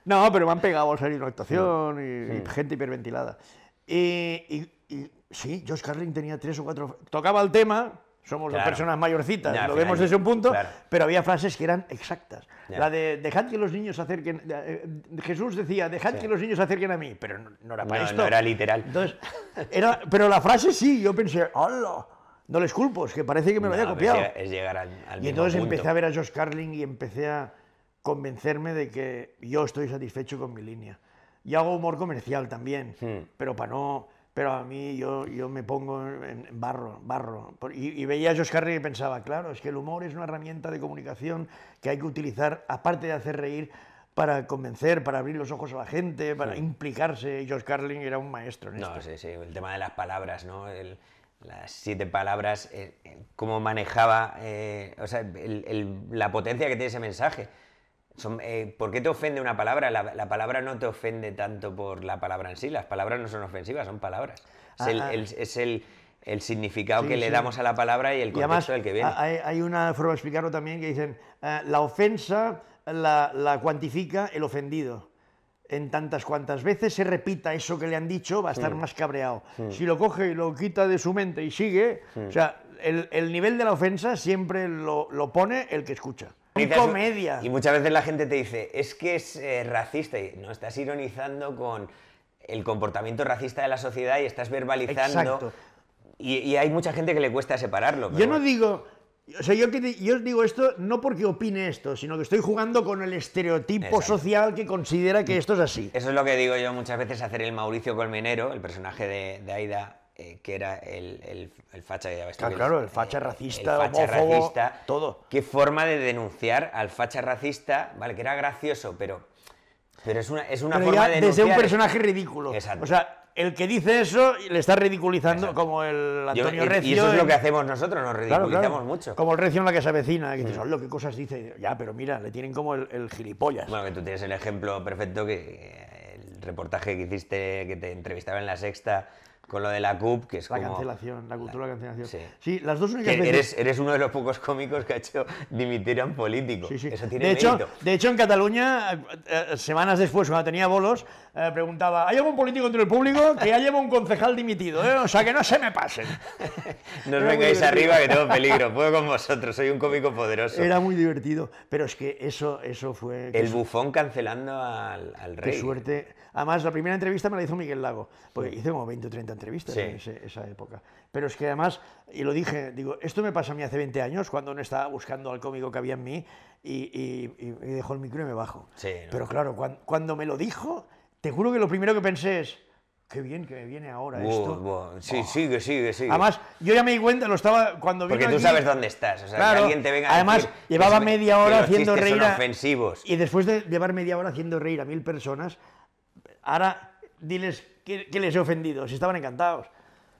No, pero me han pegado al salir la actuación y, mm. gente hiperventilada. Y, sí, Josh Carlin tenía tres o cuatro. Tocaba el tema, somos las personas mayorcitas, lo vemos desde un punto, pero había frases que eran exactas. La de dejad que los niños se acerquen. Eh, Jesús decía, dejad que los niños se acerquen a mí, pero no, era para esto. No era literal. Entonces, era, pero la frase sí, yo pensé, ¡hola! No les culpo, es que parece que me lo había pues copiado. Es llegar al, al y entonces empecé a ver a Josh Carling y empecé a convencerme de que yo estoy satisfecho con mi línea. Y hago humor comercial también, hmm. pero para no... Pero a mí yo, yo me pongo en, barro, barro. Y, veía a Josh Carling y pensaba, claro, es que el humor es una herramienta de comunicación que hay que utilizar, aparte de hacer reír, para convencer, para abrir los ojos a la gente, para hmm. implicarse. Josh Carling era un maestro en no, esto. sí, sí, el tema de las palabras, ¿no? las siete palabras, eh, cómo manejaba, eh, o sea, la potencia que tiene ese mensaje. Eh, ¿Por qué te ofende una palabra? La, palabra no te ofende tanto por la palabra en sí. Las palabras no son ofensivas, son palabras. es, ah, ah. el, significado que le damos a la palabra y el contexto del que viene. Ah, hay, una forma de explicarlo también que dicen, la ofensa la cuantifica el ofendido en tantas cuantas veces se repita eso que le han dicho, va a estar más cabreado. Si lo coge y lo quita de su mente y sigue, o sea, el, nivel de la ofensa siempre lo, pone el que escucha. Y comedia. Y muchas veces la gente te dice, es que es eh, racista, y no estás ironizando con el comportamiento racista de la sociedad y estás verbalizando. Exacto. Y, y hay mucha gente que le cuesta separarlo. Yo no digo, o sea, yo, os digo esto no porque opine esto, sino que estoy jugando con el estereotipo social que considera que esto es así. Eso es lo que digo yo muchas veces, hacer el Mauricio Colmenero, el personaje de, Aida, eh, que era el, facha de claro, el, claro, el eh, facha racista, el facha racista, todo. Qué forma de denunciar al facha racista, vale, que era gracioso, pero pero es una, es forma de. Desde un personaje ridículo. Exacto. O sea, el que dice eso le está ridiculizando como el Antonio Recio. Y eso es lo que hacemos nosotros, nos ridiculizamos mucho. Como el Recio en la que se avecina, que dices, mm. lo que cosas dice. Ya, pero mira, le tienen como el, el, gilipollas. Bueno, que tú tienes el ejemplo perfecto que eh, el reportaje que hiciste, que te entrevistaba en la sexta con lo de la CUP, que es la cancelación, la cultura de la cancelación. Sí. las dos únicas veces... eres, uno de los pocos cómicos que ha hecho dimitir a un político. Sí, sí. Eso tiene de, hecho, de hecho, en Cataluña, eh, eh, semanas después, cuando tenía bolos, eh, preguntaba, ¿hay algún político entre el público que haya un concejal dimitido? O sea, que no se me pasen. *laughs* no os vengáis arriba, que tengo peligro. *laughs* Puedo con vosotros, soy un cómico poderoso. Era muy divertido, pero es que eso, eso fue... El bufón cancelando al, al rey. Qué suerte Además, la primera entrevista me la hizo Miguel Lago, porque hice como 20 o 30 entrevistas en esa época. Pero es que además, y lo dije, digo, esto me pasa a mí hace 20 años, cuando no estaba buscando al cómico que había en mí y, y, dejó el micro y me bajo. Pero claro, cuando, me lo dijo, te juro que lo primero que pensé es, Qué bien que me viene ahora esto. Sí, sigue, sigue, sigue. Además, yo ya me di cuenta, lo estaba cuando Porque tú sabes dónde estás, o sea, alguien te venga Además, llevaba media hora haciendo reír ofensivos. Y después de llevar media hora haciendo reír a mil personas, Ahora diles que, les he ofendido, si estaban encantados.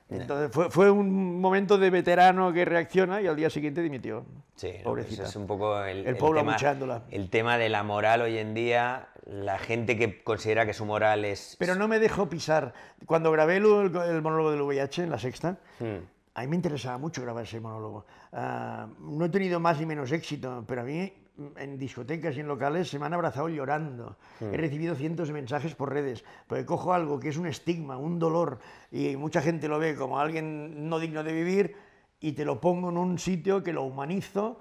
Entonces fue, un momento de veterano que reacciona y al día siguiente dimitió. Sí, pues es un poco el, el tema, el tema de la moral hoy en día, la gente que considera que su moral es... Pero no me dejó pisar. Cuando grabé el, monólogo del VIH en la sexta, hmm. a mí me interesaba mucho grabar ese monólogo. Ah, no he tenido más ni menos éxito, pero a mí en discotecas y en locales se me han abrazado llorando. Hmm. He recibido cientos de mensajes por redes, porque cojo algo que es un estigma, un dolor, y mucha gente lo ve como alguien no digno de vivir y te lo pongo en un sitio que lo humanizo.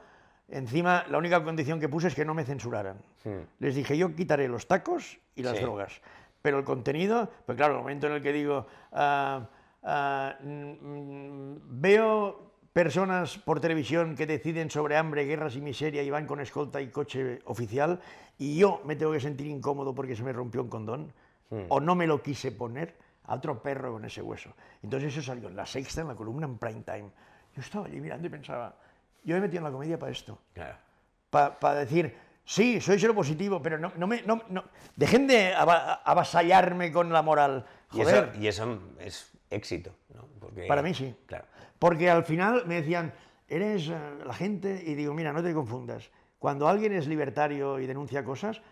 Encima, la única condición que puse es que no me censuraran. Hmm. Les dije, yo quitaré los tacos y las drogas, pero el contenido, pues claro, el momento en el que digo, ah, ah, mm, mm, veo personas por televisión que deciden sobre hambre, guerras y miseria y van con escolta y coche oficial y yo me tengo que sentir incómodo porque se me rompió un condón hmm. o no me lo quise poner a otro perro con ese hueso. Entonces eso salió en la sexta, en la columna, en prime time. Yo estaba allí mirando y pensaba, yo me he metido en la comedia para esto. Claro. Para decir, sí, soy solo positivo, pero no, no me... dejen de avasallarme con la moral. Y eso, es éxito. ¿no? Porque, para mí sí. Claro. Porque al final me decían, eres eh, la gente, y digo, mira, no te confundas. Cuando alguien es libertario y denuncia cosas,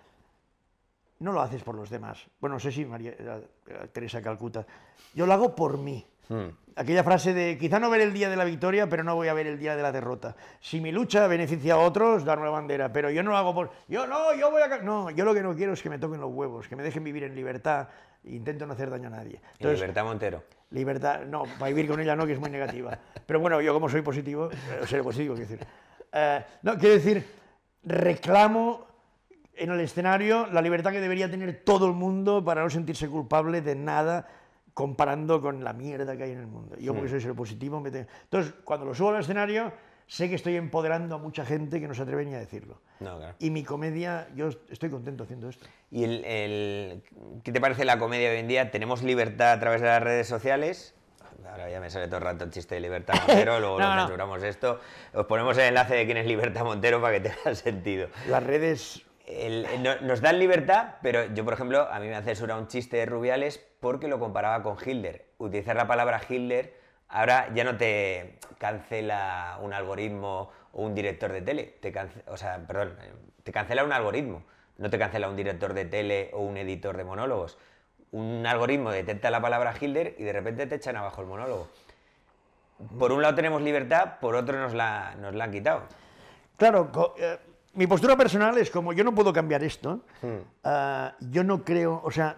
no lo haces por los demás. Bueno, no sé si María eh, eh, Teresa Calcuta. Yo lo hago por mí. Hmm. Aquella frase de quizá no ver el día de la victoria, pero no voy a ver el día de la derrota. Si mi lucha beneficia a otros, darme la bandera, pero yo no lo hago por. Yo no, yo voy a. No, yo lo que no quiero es que me toquen los huevos, que me dejen vivir en libertad. E intento no hacer daño a nadie. Entonces, en libertad Montero libertad, no, para vivir con ella no, que es muy negativa. Pero bueno, yo como soy positivo, eh, ser positivo, quiero decir. Eh, no, quiero decir, reclamo en el escenario la libertad que debería tener todo el mundo para no sentirse culpable de nada comparando con la mierda que hay en el mundo. Yo porque soy ser positivo, entonces cuando lo subo al escenario sé que estoy empoderando a mucha gente que no se atreve ni a decirlo. Y mi comedia, yo estoy contento haciendo esto. ¿Y el, qué te parece la comedia hoy en día? ¿Tenemos libertad a través de las redes sociales? Ahora ya me sale todo el rato el chiste de Libertad Montero, *laughs* luego lo esto. Os ponemos el enlace de quién es Libertad Montero para que *laughs* tenga sentido. Las redes nos dan libertad, pero yo, por ejemplo, a mí me hace censurado un chiste de Rubiales porque lo comparaba con Hitler. Utilizar la palabra Hitler Ahora ya no te cancela un algoritmo o un director de tele, te o sea, perdón, te cancela un algoritmo, no te cancela un director de tele o un editor de monólogos. Un algoritmo detecta la palabra Hilder y de repente te echan abajo el monólogo. Por un lado tenemos libertad, por otro nos la, nos la han quitado. Claro, eh, mi postura personal es como yo no puedo cambiar esto. Hmm. Ah, yo no creo, o sea,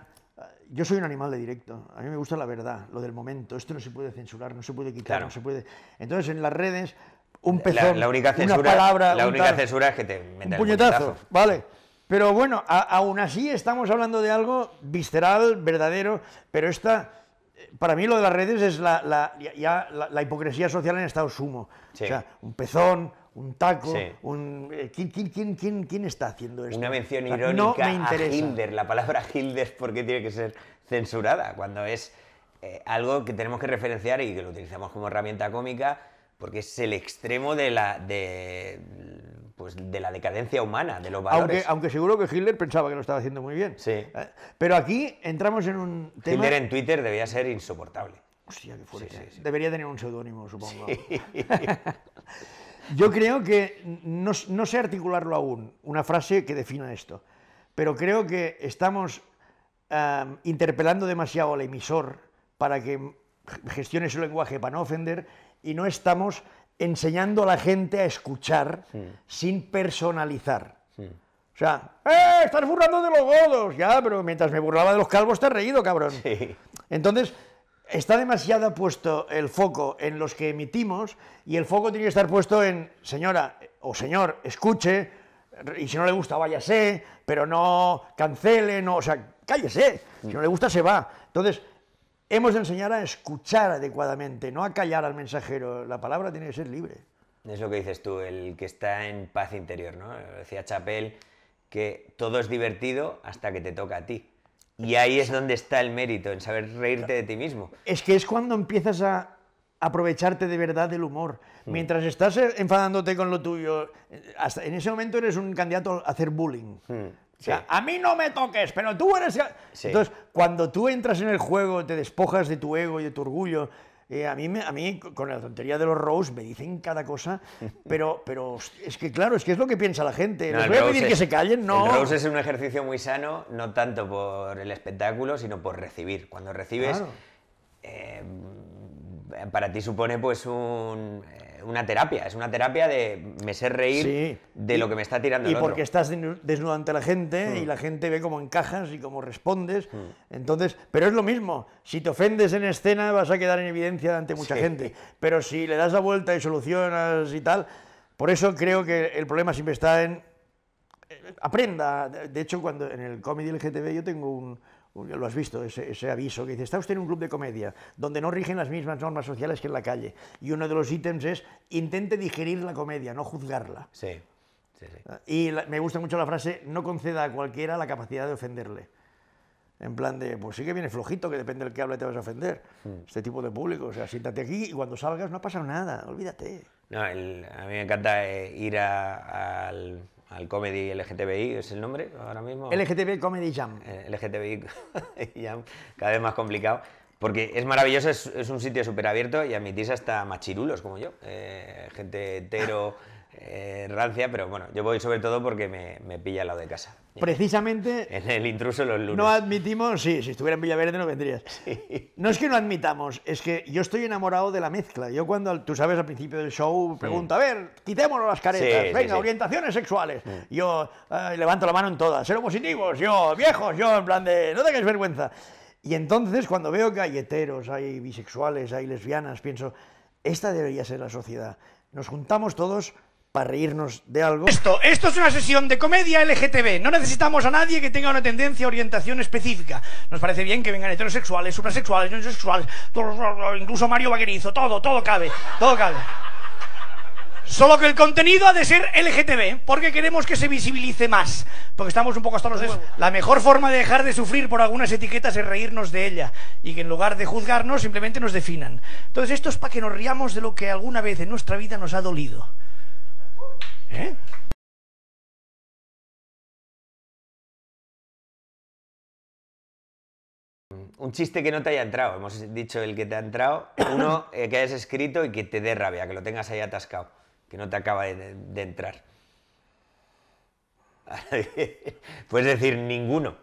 yo soy un animal de directo, a mí me gusta la verdad, lo del momento, esto no se puede censurar, no se puede quitar, no se puede... Entonces en las redes, un pezón, la, única censura, una palabra... La única censura es que te un puñetazo, vale. Pero bueno, aún así estamos hablando de algo visceral, verdadero, pero esta eh, para mí lo de las redes es la, ya, la, hipocresía social en estado sumo. O sea, un pezón, un taco, un... Eh, ¿Quién, quién, quién, está haciendo esto? Una mención irónica a Hilder. La palabra Hilder ¿Por porque tiene que ser censurada, cuando es eh, algo que tenemos que referenciar y que lo utilizamos como herramienta cómica, porque es el extremo de la, de, pues, de la decadencia humana, de los valores. Aunque, seguro que Hitler pensaba que lo estaba haciendo muy bien. Sí. Eh, pero aquí entramos en un tema... Hitler en Twitter debía ser insoportable. Debería tener un seudónimo, supongo. *laughs* *laughs* Yo creo que, no, sé articularlo aún, una frase que defina esto, pero creo que estamos interpelando demasiado al emisor para que gestione su lenguaje para no ofender y no estamos enseñando a la gente a escuchar sin personalizar. O sea, ¡eh! Estás burlando de los godos. Ya, pero mientras me burlaba de los calvos te has reído, cabrón. Entonces, está demasiado puesto el foco en los que emitimos y el foco tiene que estar puesto en señora o señor, escuche, y si no le gusta, váyase, pero no cancele, no, o sea, cállese, si no le gusta, se va. Entonces, hemos de enseñar a escuchar adecuadamente, no a callar al mensajero, la palabra tiene que ser libre. Es lo que dices tú, el que está en paz interior, ¿no? Decía Chapel que todo es divertido hasta que te toca a ti. Y ahí es donde está el mérito, en saber reírte de ti mismo. Es que es cuando empiezas a aprovecharte de verdad del humor. Mm. Mientras estás enfadándote con lo tuyo, hasta en ese momento eres un candidato a hacer bullying. Mm, o sea, a mí no me toques, pero tú eres... Entonces, cuando tú entras en el juego, te despojas de tu ego y de tu orgullo, eh, a, mí a mí, con la tontería de los Rose, me dicen cada cosa, *laughs* pero, pero es que, claro, es que es lo que piensa la gente. No, ¿Les voy a pedir que se callen? No. Rose es un ejercicio muy sano, no tanto por el espectáculo, sino por recibir. Cuando recibes, eh, para ti supone pues un... Eh, una terapia, es una terapia de me sé reír de lo que me está tirando. Y porque estás desnudo ante la gente y mm. la gente ve cómo encajas y cómo respondes. Mm. Entonces, pero es lo mismo, si te ofendes en escena vas a quedar en evidencia ante mucha gente, pero si le das la vuelta y solucionas y tal, por eso creo que el problema siempre está en eh, aprenda. De hecho, cuando en el comedy LGTB yo tengo un lo has visto, ese, aviso que dice, está usted en un club de comedia, donde no rigen las mismas normas sociales que en la calle. Y uno de los ítems es, intente digerir la comedia, no juzgarla. Sí, sí, sí. Ah, y me gusta mucho la frase, no conceda a cualquiera la capacidad de ofenderle. En plan de, pues sí que viene flojito, que depende del que hable te vas a ofender. Hmm. Este tipo de público, o sea, siéntate aquí y cuando salgas no ha pasado nada, olvídate. No, a mí me encanta eh, ir al al Comedy LGTBI, ¿es el nombre ahora mismo? LGTBI Comedy Jam. Eh, LGTBI *laughs* Jam, cada vez más complicado. Porque es maravilloso, es, es un sitio súper abierto y admitís hasta machirulos como yo, eh, gente hetero eh, rancia, pero bueno, yo voy sobre todo porque me, pilla al lado de casa. Precisamente. *laughs* En el intruso los lunes. No admitimos, sí, si estuviera en Villaverde no vendrías. *laughs* No es que no admitamos, es que yo estoy enamorado de la mezcla. Yo cuando, tú sabes, al principio del show pregunto, a ver, quitémonos las caretas, venga, orientaciones sexuales. Yo eh, levanto la mano en todas, ser positivos, yo, viejos, yo, en plan de, no tengáis vergüenza. Y entonces cuando veo que hay heteros, hay bisexuales, hay lesbianas, pienso, esta debería ser la sociedad. Nos juntamos todos para reírnos de algo. Esto, esto es una sesión de comedia LGTB. No necesitamos a nadie que tenga una tendencia o orientación específica. Nos parece bien que vengan heterosexuales, suprasexuales, no sexuales, incluso Mario Vaquerizo, todo, todo cabe, todo cabe. Solo que el contenido ha de ser LGTB, porque queremos que se visibilice más. Porque estamos un poco hasta los La mejor forma de dejar de sufrir por algunas etiquetas es reírnos de ella. Y que en lugar de juzgarnos, simplemente nos definan. Entonces, esto es para que nos riamos de lo que alguna vez en nuestra vida nos ha dolido. ¿Eh? Un chiste que no te haya entrado, hemos dicho el que te ha entrado, uno eh, que hayas escrito y que te dé rabia, que lo tengas ahí atascado, que no te acaba de, entrar. *laughs* Puedes decir ninguno.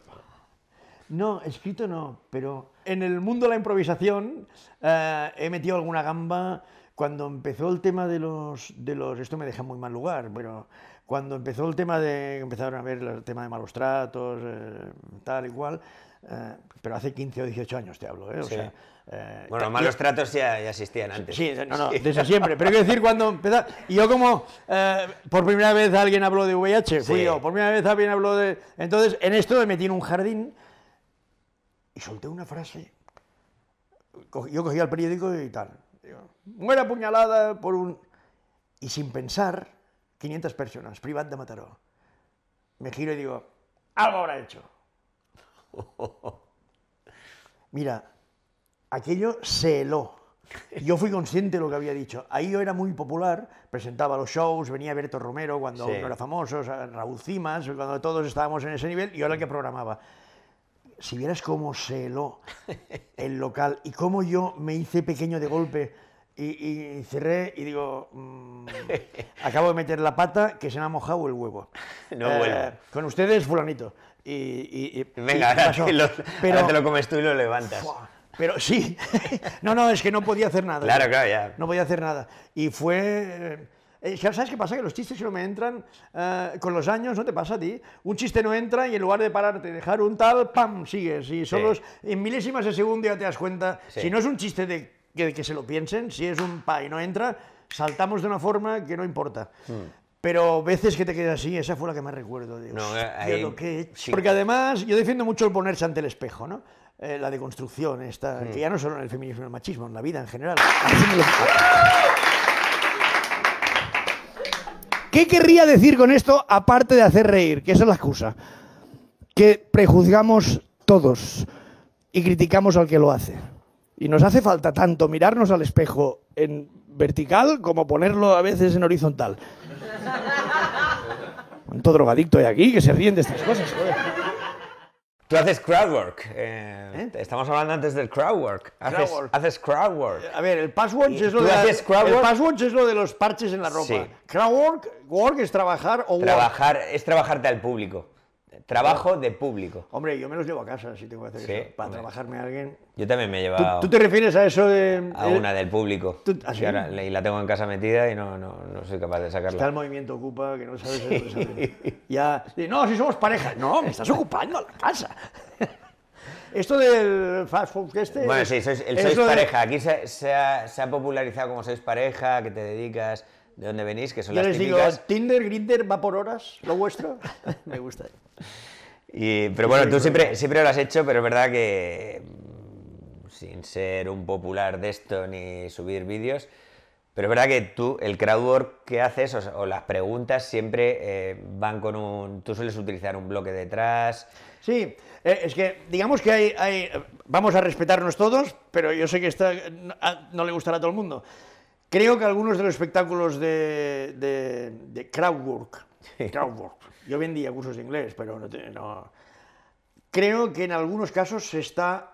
No, escrito no, pero en el mundo de la improvisación eh, he metido alguna gamba cuando empezó el tema de los, de los, esto me deja muy mal lugar, pero cuando empezó el tema de, empezaron a ver el tema de malos tratos, eh, tal y cual, eh, pero hace 15 o 18 años te hablo, ¿eh? eh bueno, malos tratos ya, existían antes. Sí, no, no, desde siempre. Pero quiero decir, cuando empezó. Y yo, como por primera vez alguien habló de VIH, fui yo. Por primera vez alguien habló de. Entonces, en esto me metí en un jardín y solté una frase. Yo cogí el periódico y tal muera puñalada por un... Y sin pensar, 500 personas, privada de Mataró. Me giro y digo, algo habrá hecho. *laughs* Mira, aquello se heló. Yo fui consciente de lo que había dicho. Ahí yo era muy popular, presentaba los shows, venía Berto Romero cuando era famoso, Raúl Cimas, cuando todos estábamos en ese nivel, y yo era el que programaba si vieras cómo se heló el local y cómo yo me hice pequeño de golpe y, cerré y digo, mm, acabo de meter la pata que se me ha mojado el huevo. No eh, Con ustedes, fulanito. Y, Venga, ahora, pero, te lo comes tú y lo levantas. pero sí, *laughs* no, no, es que no podía hacer nada. Claro, claro, ya. No podía hacer nada. Y fue eh, ¿Sabes qué pasa? Que los chistes si no me entran eh, con los años, ¿no te pasa a ti? Un chiste no entra y en lugar de pararte, dejar un tal, ¡pam! sigues. Y solo en milésimas de segundo ya te das cuenta. Si no es un chiste de que, se lo piensen, si es un pa y no entra, saltamos de una forma que no importa. Hmm. Pero veces que te quedas así, esa fue la que más recuerdo. Dios, eh, lo que Porque además, yo defiendo mucho el ponerse ante el espejo, ¿no? la deconstrucción, esta, hmm. que ya no solo en el feminismo y el machismo, en la vida en general. *laughs* ¿Qué querría decir con esto aparte de hacer reír? Que esa es la excusa. Que prejuzgamos todos y criticamos al que lo hace. Y nos hace falta tanto mirarnos al espejo en vertical como ponerlo a veces en horizontal. *laughs* Cuánto drogadicto hay aquí que se ríen de estas cosas. Tú haces crowdwork. Eh, eh, Estamos hablando antes del crowdwork. Haces crowdwork. Haces eh, A ver, el password es, lo de los parches en la ropa. Crowd Crowdwork work es trabajar o trabajar, Es trabajarte al público. Trabajo de público. Hombre, yo me los llevo a casa si tengo que hacer eso. Para trabajarme a alguien. Yo también me he llevado. ¿Tú, te refieres a eso de.? A una del público. Ah, y, la tengo en casa metida y no, no, soy capaz de sacarla. Está el movimiento ocupa que no sabes. Ya. No, si somos pareja. No, me estás ocupando la casa. *laughs* Esto del fast food que este... Bueno, sí, sois, el sois pareja. Aquí se, ha, se, ha, popularizado como sois pareja, que te dedicas de dónde venís, que son Yo las les Digo, Tinder, Grinder, va por horas, lo vuestro. *laughs* Me gusta. pero bueno, tú siempre, siempre lo has hecho, pero es verdad que mm, sin ser un popular de esto ni subir vídeos, pero es verdad que tú, el crowdwork que haces o, las preguntas siempre eh, van con un... Tú sueles utilizar un bloque detrás. Sí, eh, es que digamos que hay, hay, Vamos a respetarnos todos, pero yo sé que esto eh, ah, no le gustará a todo el mundo. Creo que algunos de los espectáculos de, de, crowdwork, yo vendía cursos de inglés, pero no, Creo que en algunos casos se está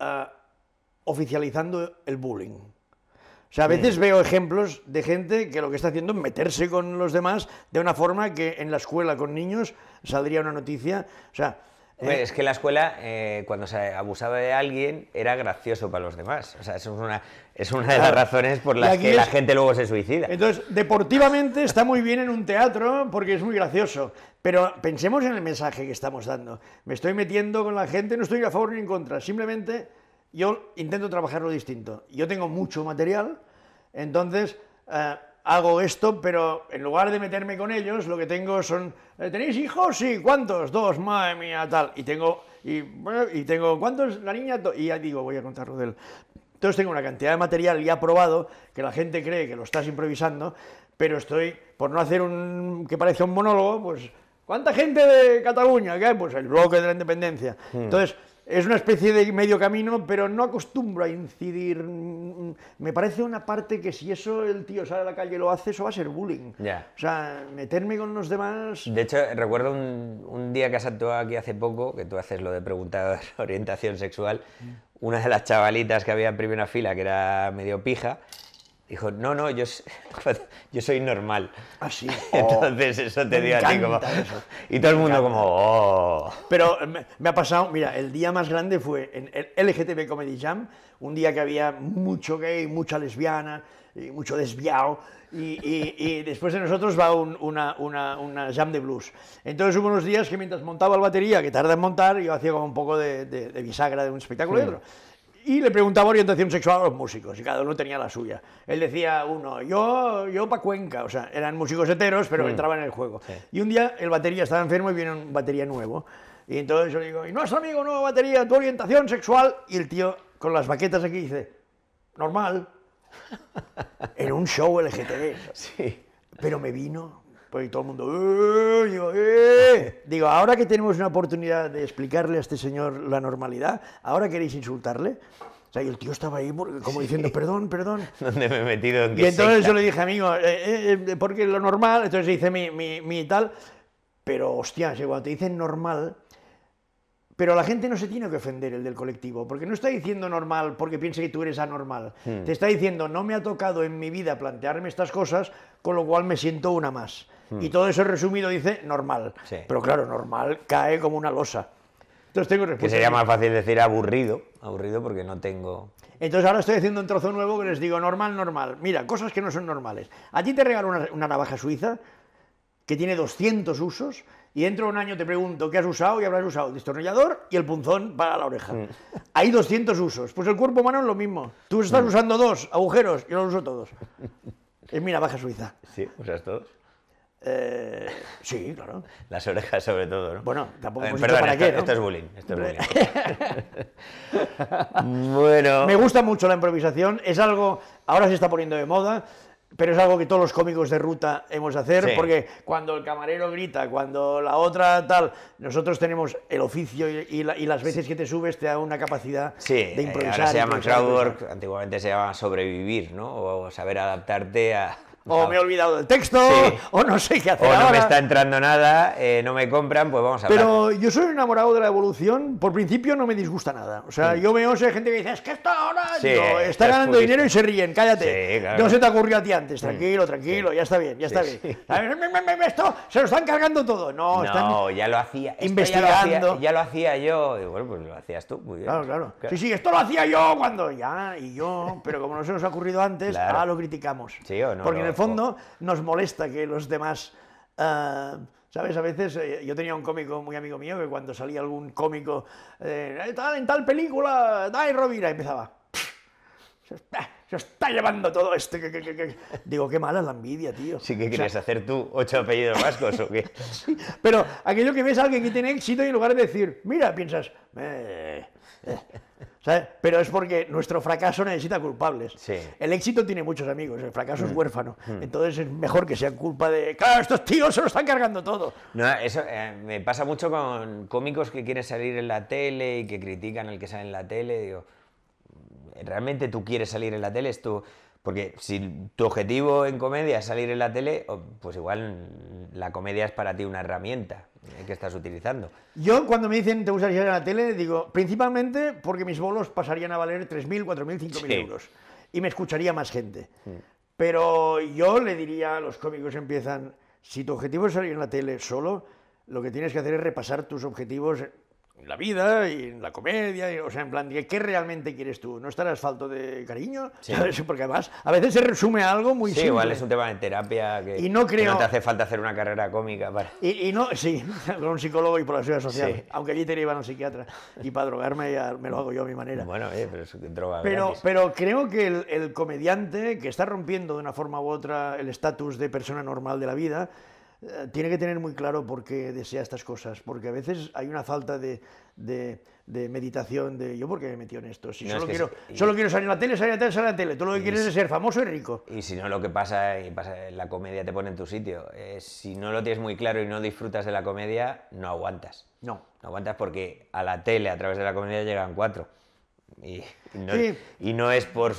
ah, oficializando el bullying. O sea, a veces veo ejemplos de gente que lo que está haciendo es meterse con los demás de una forma que en la escuela con niños saldría una noticia. O sea, ¿Eh? es que la escuela, eh, cuando se abusaba de alguien, era gracioso para los demás. O sea, es una, es una de las razones por las que la gente luego se suicida. Entonces, deportivamente está muy bien en un teatro porque es muy gracioso. Pero pensemos en el mensaje que estamos dando. Me estoy metiendo con la gente, no estoy a favor ni en contra. Simplemente yo intento trabajar lo distinto. Yo tengo mucho material, entonces eh, hago esto, pero en lugar de meterme con ellos, lo que tengo son, eh, ¿tenéis hijos? Sí, ¿cuántos? Dos, madre mía, tal. Y tengo, y, y tengo, ¿cuántos? La niña, y ya digo, voy a contar Rudel. Entonces tengo una cantidad de material ya probado, que la gente cree que lo estás improvisando, pero estoy, por no hacer un, que parezca un monólogo, pues, ¿cuánta gente de Cataluña? ¿Qué? Pues el bloque de la independencia. Hmm. Entonces, es una especie de medio camino, pero no acostumbro a incidir. Me parece una parte que si eso el tío sale a la calle y lo hace, eso va a ser bullying. O sea, meterme con los demás... De hecho, recuerdo un, un día que has actuado aquí hace poco, que tú haces lo de preguntar *laughs* orientación sexual, mm. una de las chavalitas que había en primera fila, que era medio pija, Dijo, no, no, yo, *laughs* soy normal. Así. Ah, *laughs* oh, Entonces eso te dio a ti como... *laughs* Y todo el mundo como... Oh". Pero me, ha pasado, mira, el día más grande fue en el LGTB Comedy Jam, un día que había mucho gay, mucha lesbiana, y mucho desviado, y, después de nosotros va una, jam de blues. Entonces hubo unos días que mientras montaba la batería, que tarda en montar, yo hacía como un poco de, bisagra de un espectáculo y otro y le preguntaba orientación sexual a los músicos, y cada uno tenía la suya. Él decía uno, yo, yo pa' Cuenca, o sea, eran músicos heteros, pero mm. entraban en el juego. Y un día el batería estaba enfermo y vino un batería nuevo. Y entonces yo le digo, y no es amigo, nuevo batería, tu orientación sexual. Y el tío con las baquetas aquí dice, normal. *laughs* en un show LGTB. Sí. Pero me vino y todo el mundo, eh, Digo, ¡Eh! *laughs* digo, ahora que tenemos una oportunidad de explicarle a este señor la normalidad, ahora queréis insultarle. O sea, y el tío estaba ahí como diciendo, perdón, perdón. *laughs* ¿Dónde me he metido? En y entonces yo le dije, amigo, eh, eh, eh porque lo normal, entonces dice mi, mi, mi tal, pero hostia, cuando te dicen normal, pero la gente no se tiene que ofender, el del colectivo, porque no está diciendo normal porque piense que tú eres anormal. Hmm. Te está diciendo, no me ha tocado en mi vida plantearme estas cosas, con lo cual me siento una más. Hmm. Y todo eso resumido dice normal. Pero claro, normal cae como una losa. Entonces tengo respuesta. Que sería más fácil decir aburrido. Aburrido porque no tengo. Entonces ahora estoy haciendo un trozo nuevo que les digo normal, normal. Mira, cosas que no son normales. A ti te regalo una, navaja suiza que tiene 200 usos y dentro de un año te pregunto qué has usado y habrás usado el destornillador y el punzón para la oreja. Hmm. Hay 200 usos. Pues el cuerpo humano es lo mismo. Tú estás hmm. usando dos agujeros, yo los uso todos. es mi navaja suiza. Sí, usas todos. Eh, sí, claro. Las orejas sobre todo, ¿no? Bueno, tampoco eh, para esto, es bullying, *laughs* bueno... Me gusta mucho la improvisación, es algo, ahora se está poniendo de moda, pero es algo que todos los cómicos de ruta hemos de hacer, porque cuando el camarero grita, cuando la otra tal, nosotros tenemos el oficio y, las veces que te subes te da una capacidad de improvisar. Eh, ahora se llama crowdwork, antiguamente se llamaba sobrevivir, ¿no? O saber adaptarte a, o me he olvidado del texto, o no sé qué hacer. O no me está entrando nada, eh, no me compran, pues vamos a Pero yo soy enamorado de la evolución, por principio no me disgusta nada. O sea, mm. yo veo gente que dice, es que esto ahora está ganando dinero y se ríen, cállate. No se te ocurrió a ti antes, mm, tranquilo, tranquilo, ya está bien, ya está bien. Esto se lo están cargando todo. No, ya lo hacía. Investigando. Ya lo hacía, yo. Y bueno, pues lo hacías tú, Claro, claro, Sí, sí, esto lo hacía yo cuando ya, y yo, pero como no se nos ha ocurrido antes, ahora lo criticamos. Sí o no, fondo nos molesta que los demás... Eh, ¿Sabes? A veces eh, yo tenía un cómico muy amigo mío que cuando salía algún cómico, eh, en tal película, Dai Rovira, empezaba. Se está, llevando todo esto. Que, Digo, qué mala la envidia, tío. Sí, que quieres hacer tú ocho apellidos vascos o qué. *laughs* pero aquello que ves a alguien que tiene éxito y en lugar de decir, mira, piensas, pero es porque nuestro fracaso necesita culpables. El éxito tiene muchos amigos, el fracaso es mm. huérfano. Mm. Entonces es mejor que sea culpa de, claro, estos tíos se lo están cargando todo. No, eso eh, me pasa mucho con cómicos que quieren salir en la tele y que critican al que sale en la tele. Digo, ¿realmente tú quieres salir en la tele? Es Porque si tu objetivo en comedia es salir en la tele, pues igual la comedia es para ti una herramienta. Eh, que estás utilizando. Yo cuando me dicen te gustaría ir a la tele, digo, principalmente porque mis bolos pasarían a valer 3.000, 4.000, 5.000 euros y me escucharía más gente. Mm. Pero yo le diría a los cómicos empiezan, si tu objetivo es salir en la tele solo, lo que tienes que hacer es repasar tus objetivos en la vida y en la comedia, o sea, en plan, ¿qué realmente quieres tú? ¿No estarás falto de cariño? Porque además a veces se resume a algo muy sí, igual es un tema de terapia que, y no, creo... no te hace falta hacer una carrera cómica para... Y, no, sí, *laughs* con un psicólogo y por la ciudad social, aunque allí te iban a un psiquiatra y para drogarme ya me lo hago yo a mi manera. Bueno, eh, pero es droga pero, pero creo que el, el comediante que está rompiendo de una forma u otra el estatus de persona normal de la vida, eh, tiene que tener muy claro por qué desea estas cosas, porque a veces hay una falta de, meditación de yo por qué me metí en esto, si solo, quiero, solo quiero salir a la tele, salir a la tele, salir a la tele, todo lo que quieres es ser famoso y rico. Y si no, lo que pasa, y pasa la comedia te pone en tu sitio, eh, si no lo tienes muy claro y no disfrutas de la comedia, no aguantas. No. No aguantas porque a la tele, a través de la comedia, llegan cuatro. Y, no, y no, es por...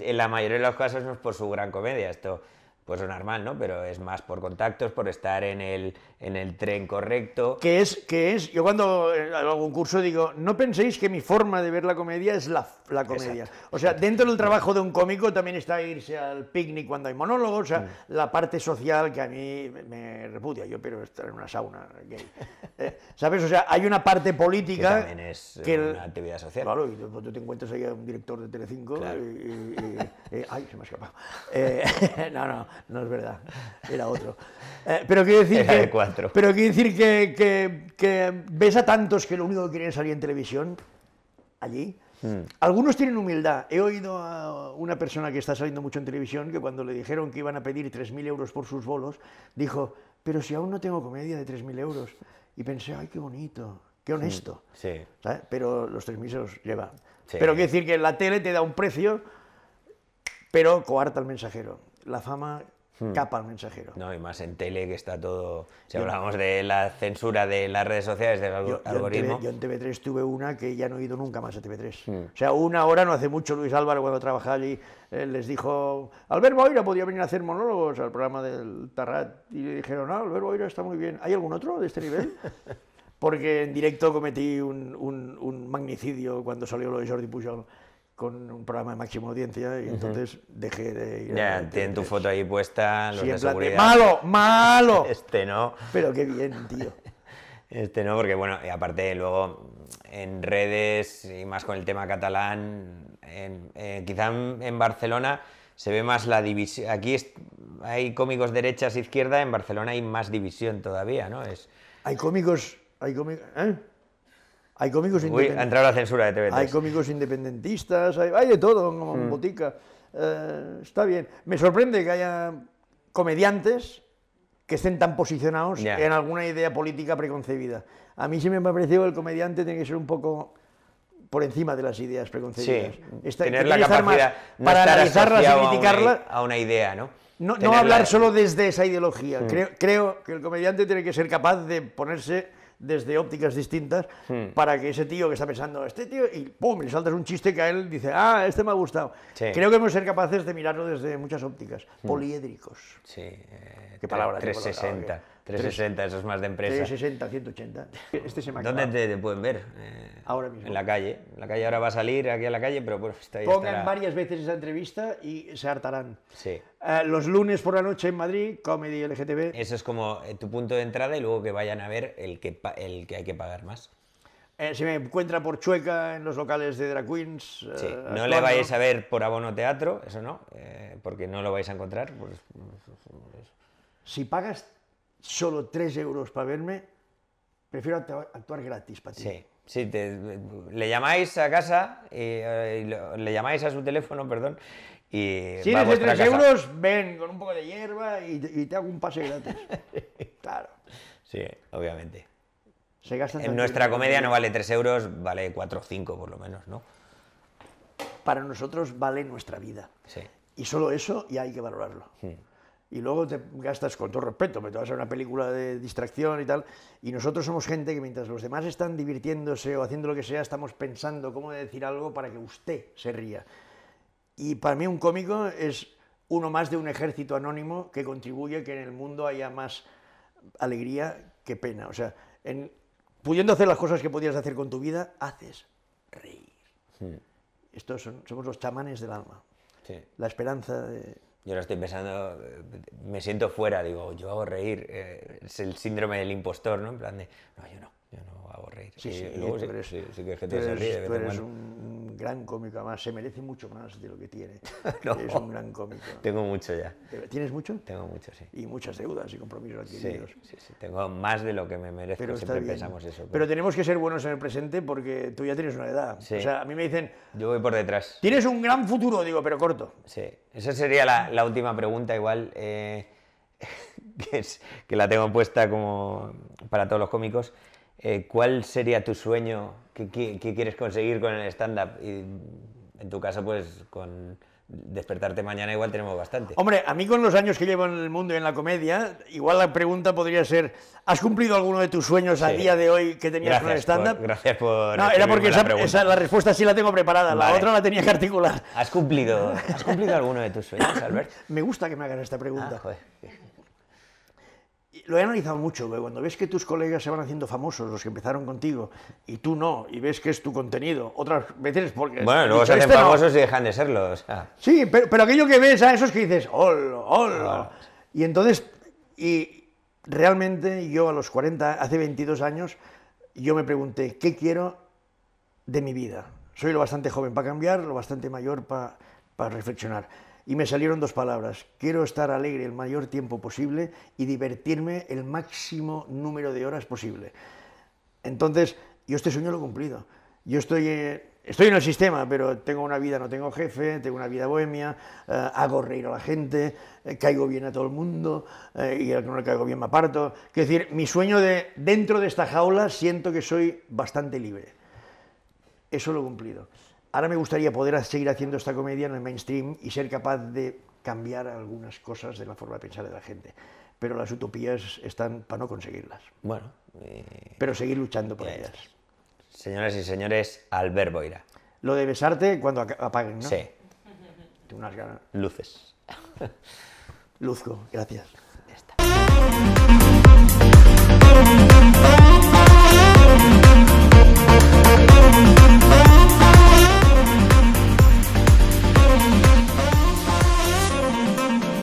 en la mayoría de los casos no es por su gran comedia, esto pues sonar mal, ¿no? Pero es más por contactos, por estar en el, en el tren correcto. Que es, que es, yo cuando eh, hago un curso digo, no penséis que mi forma de ver la comedia es la, la comedia. o sea, dentro del trabajo de un cómico también está irse al picnic cuando hay monólogos, o sea, mm. la parte social que a mí me, repudia, yo pero estar en una sauna. *laughs* Eh, ¿Sabes? O sea, hay una parte política... Que también es eh, una actividad social. Claro, y tú te encuentras ahí a un director de Telecinco claro. y, *laughs* Ay, se me ha escapado. *laughs* no, no, no es verdad, era otro. pero quiero decir... que, pero quiere decir que, que, que, ves a tantos que lo único que quieren salir en televisión, allí. Hmm. Algunos tienen humildad. He oído a una persona que está saliendo mucho en televisión que cuando le dijeron que iban a pedir 3.000 euros por sus bolos, dijo, pero si aún no tengo comedia de 3.000 euros. Y pensé, ay, qué bonito, qué honesto. Hmm, sí. ¿Sabes? Pero los 3.000 se los lleva. Sí. Pero que decir que la tele te da un precio, pero coarta al mensajero. La fama Hmm. capa al mensajero. No, y más en tele que está todo... Si hablábamos de la censura de las redes sociales, del algoritmo... Yo en, TV, 3 tuve una que ya no he ido nunca más a TV3. Hmm. O sea, una hora no hace mucho Luis Álvarez cuando trabajaba allí eh, les dijo, Albert Moira podía venir a hacer monólogos al programa del Tarrat. Y le dijeron, no, Albert está muy bien. ¿Hay algún otro de este nivel? *laughs* porque en directo cometí un, magnicidio cuando salió lo de Jordi Pujol con un programa de máxima audiencia y entonces dejé de ir. Ya, tienen tu foto ahí puesta, los ¡Malo! ¡Malo! *laughs* Este no. Pero qué bien, tío. Este no, porque bueno, y aparte luego en redes y más con el tema catalán, en, eh, quizá en, Barcelona se ve más la división. Aquí hay cómicos derechas e izquierda, en Barcelona hay más división todavía, ¿no? Es... Hay cómicos, hay cómicos, ¿eh? Hay cómicos independentistas. la censura Hay cómicos independentistas, hay, de todo, como hmm. botica. Eh, está bien. Me sorprende que haya comediantes que estén tan posicionados en alguna idea política preconcebida. A mí sí me ha parecido que el comediante tiene que ser un poco por encima de las ideas preconcebidas. tener la capacidad para y criticarlas. A, una, idea, ¿no? No, hablar solo desde esa ideología. Hmm. creo que el comediante tiene que ser capaz de ponerse desde ópticas distintas hmm. para que ese tío que está pensando, este tío, y pum, le saltas un chiste que a él dice, ah, este me ha gustado. Creo que hemos ser capaces de mirarlo desde muchas ópticas. Hmm. Poliédricos. Sí. Eh, ¿Qué palabra? 360. 360, eso es más de empresa. 360, 180. Este ¿Dónde te, pueden ver? Eh, ahora mismo. En la calle. en La calle ahora va a salir aquí a la calle, pero bueno, está ahí. Pongan varias veces esa entrevista y se hartarán. Sí. Eh, los lunes por la noche en Madrid, Comedy LGTB. Eso es como eh, tu punto de entrada y luego que vayan a ver el que, el que hay que pagar más. Si me encuentra por Chueca en los locales de Drag Queens. Sí, no le vais a ver por abono teatro, eso no, porque no lo vais a encontrar. Pues, si pagas solo 3 euros para verme, prefiero actuar gratis para ti. Sí, sí le llamáis a casa, eh, le llamáis a su teléfono, perdón, y... Si eres 3 euros, ven con un poco de hierba y, te hago un pase gratis. *laughs* claro. Sí, obviamente. en nuestra comedia no vale 3 euros, vale 4 o 5 por lo menos, ¿no? Para nosotros vale nuestra vida. Sí. Y solo eso y hay que valorarlo. Hmm y luego te gastas, con todo respeto, me te vas a una película de distracción y tal, y nosotros somos gente que mientras los demás están divirtiéndose o haciendo lo que sea, estamos pensando cómo decir algo para que usted se ría. Y para mí un cómico es uno más de un ejército anónimo que contribuye que en el mundo haya más alegría que pena. O sea, en, pudiendo hacer las cosas que podías hacer con tu vida, haces reír. Estos somos los chamanes del alma. La esperanza de... Yo no estoy pensando, me siento fuera, digo, yo hago reír. Eh, es el síndrome del impostor, ¿no? En plan de, no, yo no, yo no hago reír. Sí, sí, sí, sí, sí que es se ríe. un gran cómico, además se merece mucho más de lo que tiene. *laughs* es un gran cómico. Tengo mucho ya. ¿Tienes mucho? Tengo mucho, sí. Y muchas deudas y compromisos adquiridos. Sí, sí, Tengo más de lo que me merezco, siempre pensamos eso. Pero... tenemos que ser buenos en el presente porque tú ya tienes una edad. O sea, a mí me dicen... Yo voy por detrás. Tienes un gran futuro, digo, pero corto. Sí, esa sería la, última pregunta igual, eh, *laughs* que, la tengo puesta como para todos los cómicos. Eh, ¿Cuál sería tu sueño ¿Qué, quieres conseguir con el stand-up? Y en tu caso, pues con despertarte mañana igual tenemos bastante. Hombre, a mí con los años que llevo en el mundo y en la comedia, igual la pregunta podría ser, ¿has cumplido alguno de tus sueños a día de hoy que tenías con el stand-up? gracias por... No, era porque esa, la, respuesta sí la tengo preparada, la otra la tenía que articular. ¿Has cumplido, ¿Has cumplido alguno de tus sueños, Albert? *laughs* me gusta que me hagan esta pregunta. Ah, joder lo he analizado mucho, cuando ves que tus colegas se van haciendo famosos, los que empezaron contigo, y tú no, y ves que es tu contenido, otras veces porque... Bueno, luego se hacen este famosos y dejan de serlo. Sí, pero, pero, aquello que ves a esos que dices, hola, hola. Y entonces, y realmente yo a los 40, hace 22 años, yo me pregunté, ¿qué quiero de mi vida? Soy lo bastante joven para cambiar, lo bastante mayor para, para reflexionar y me salieron dos palabras. Quiero estar alegre el mayor tiempo posible y divertirme el máximo número de horas posible. Entonces, yo este sueño lo he cumplido. Yo estoy, eh, estoy en el sistema, pero tengo una vida, no tengo jefe, tengo una vida bohemia, eh, hago reír a la gente, eh, caigo bien a todo el mundo y al que no le caigo bien me aparto. Es decir, mi sueño de dentro de esta jaula siento que soy bastante libre. Eso lo he cumplido. Ahora me gustaría poder seguir haciendo esta comedia en el mainstream y ser capaz de cambiar algunas cosas de la forma de pensar de la gente. Pero las utopías están para no conseguirlas. Bueno. Eh, Pero seguir luchando por ellas. Señoras y señores, Albert Boira. Lo de besarte cuando apaguen, ¿no? Sí. Tengo unas ganas. Luces. Luzco, gracias.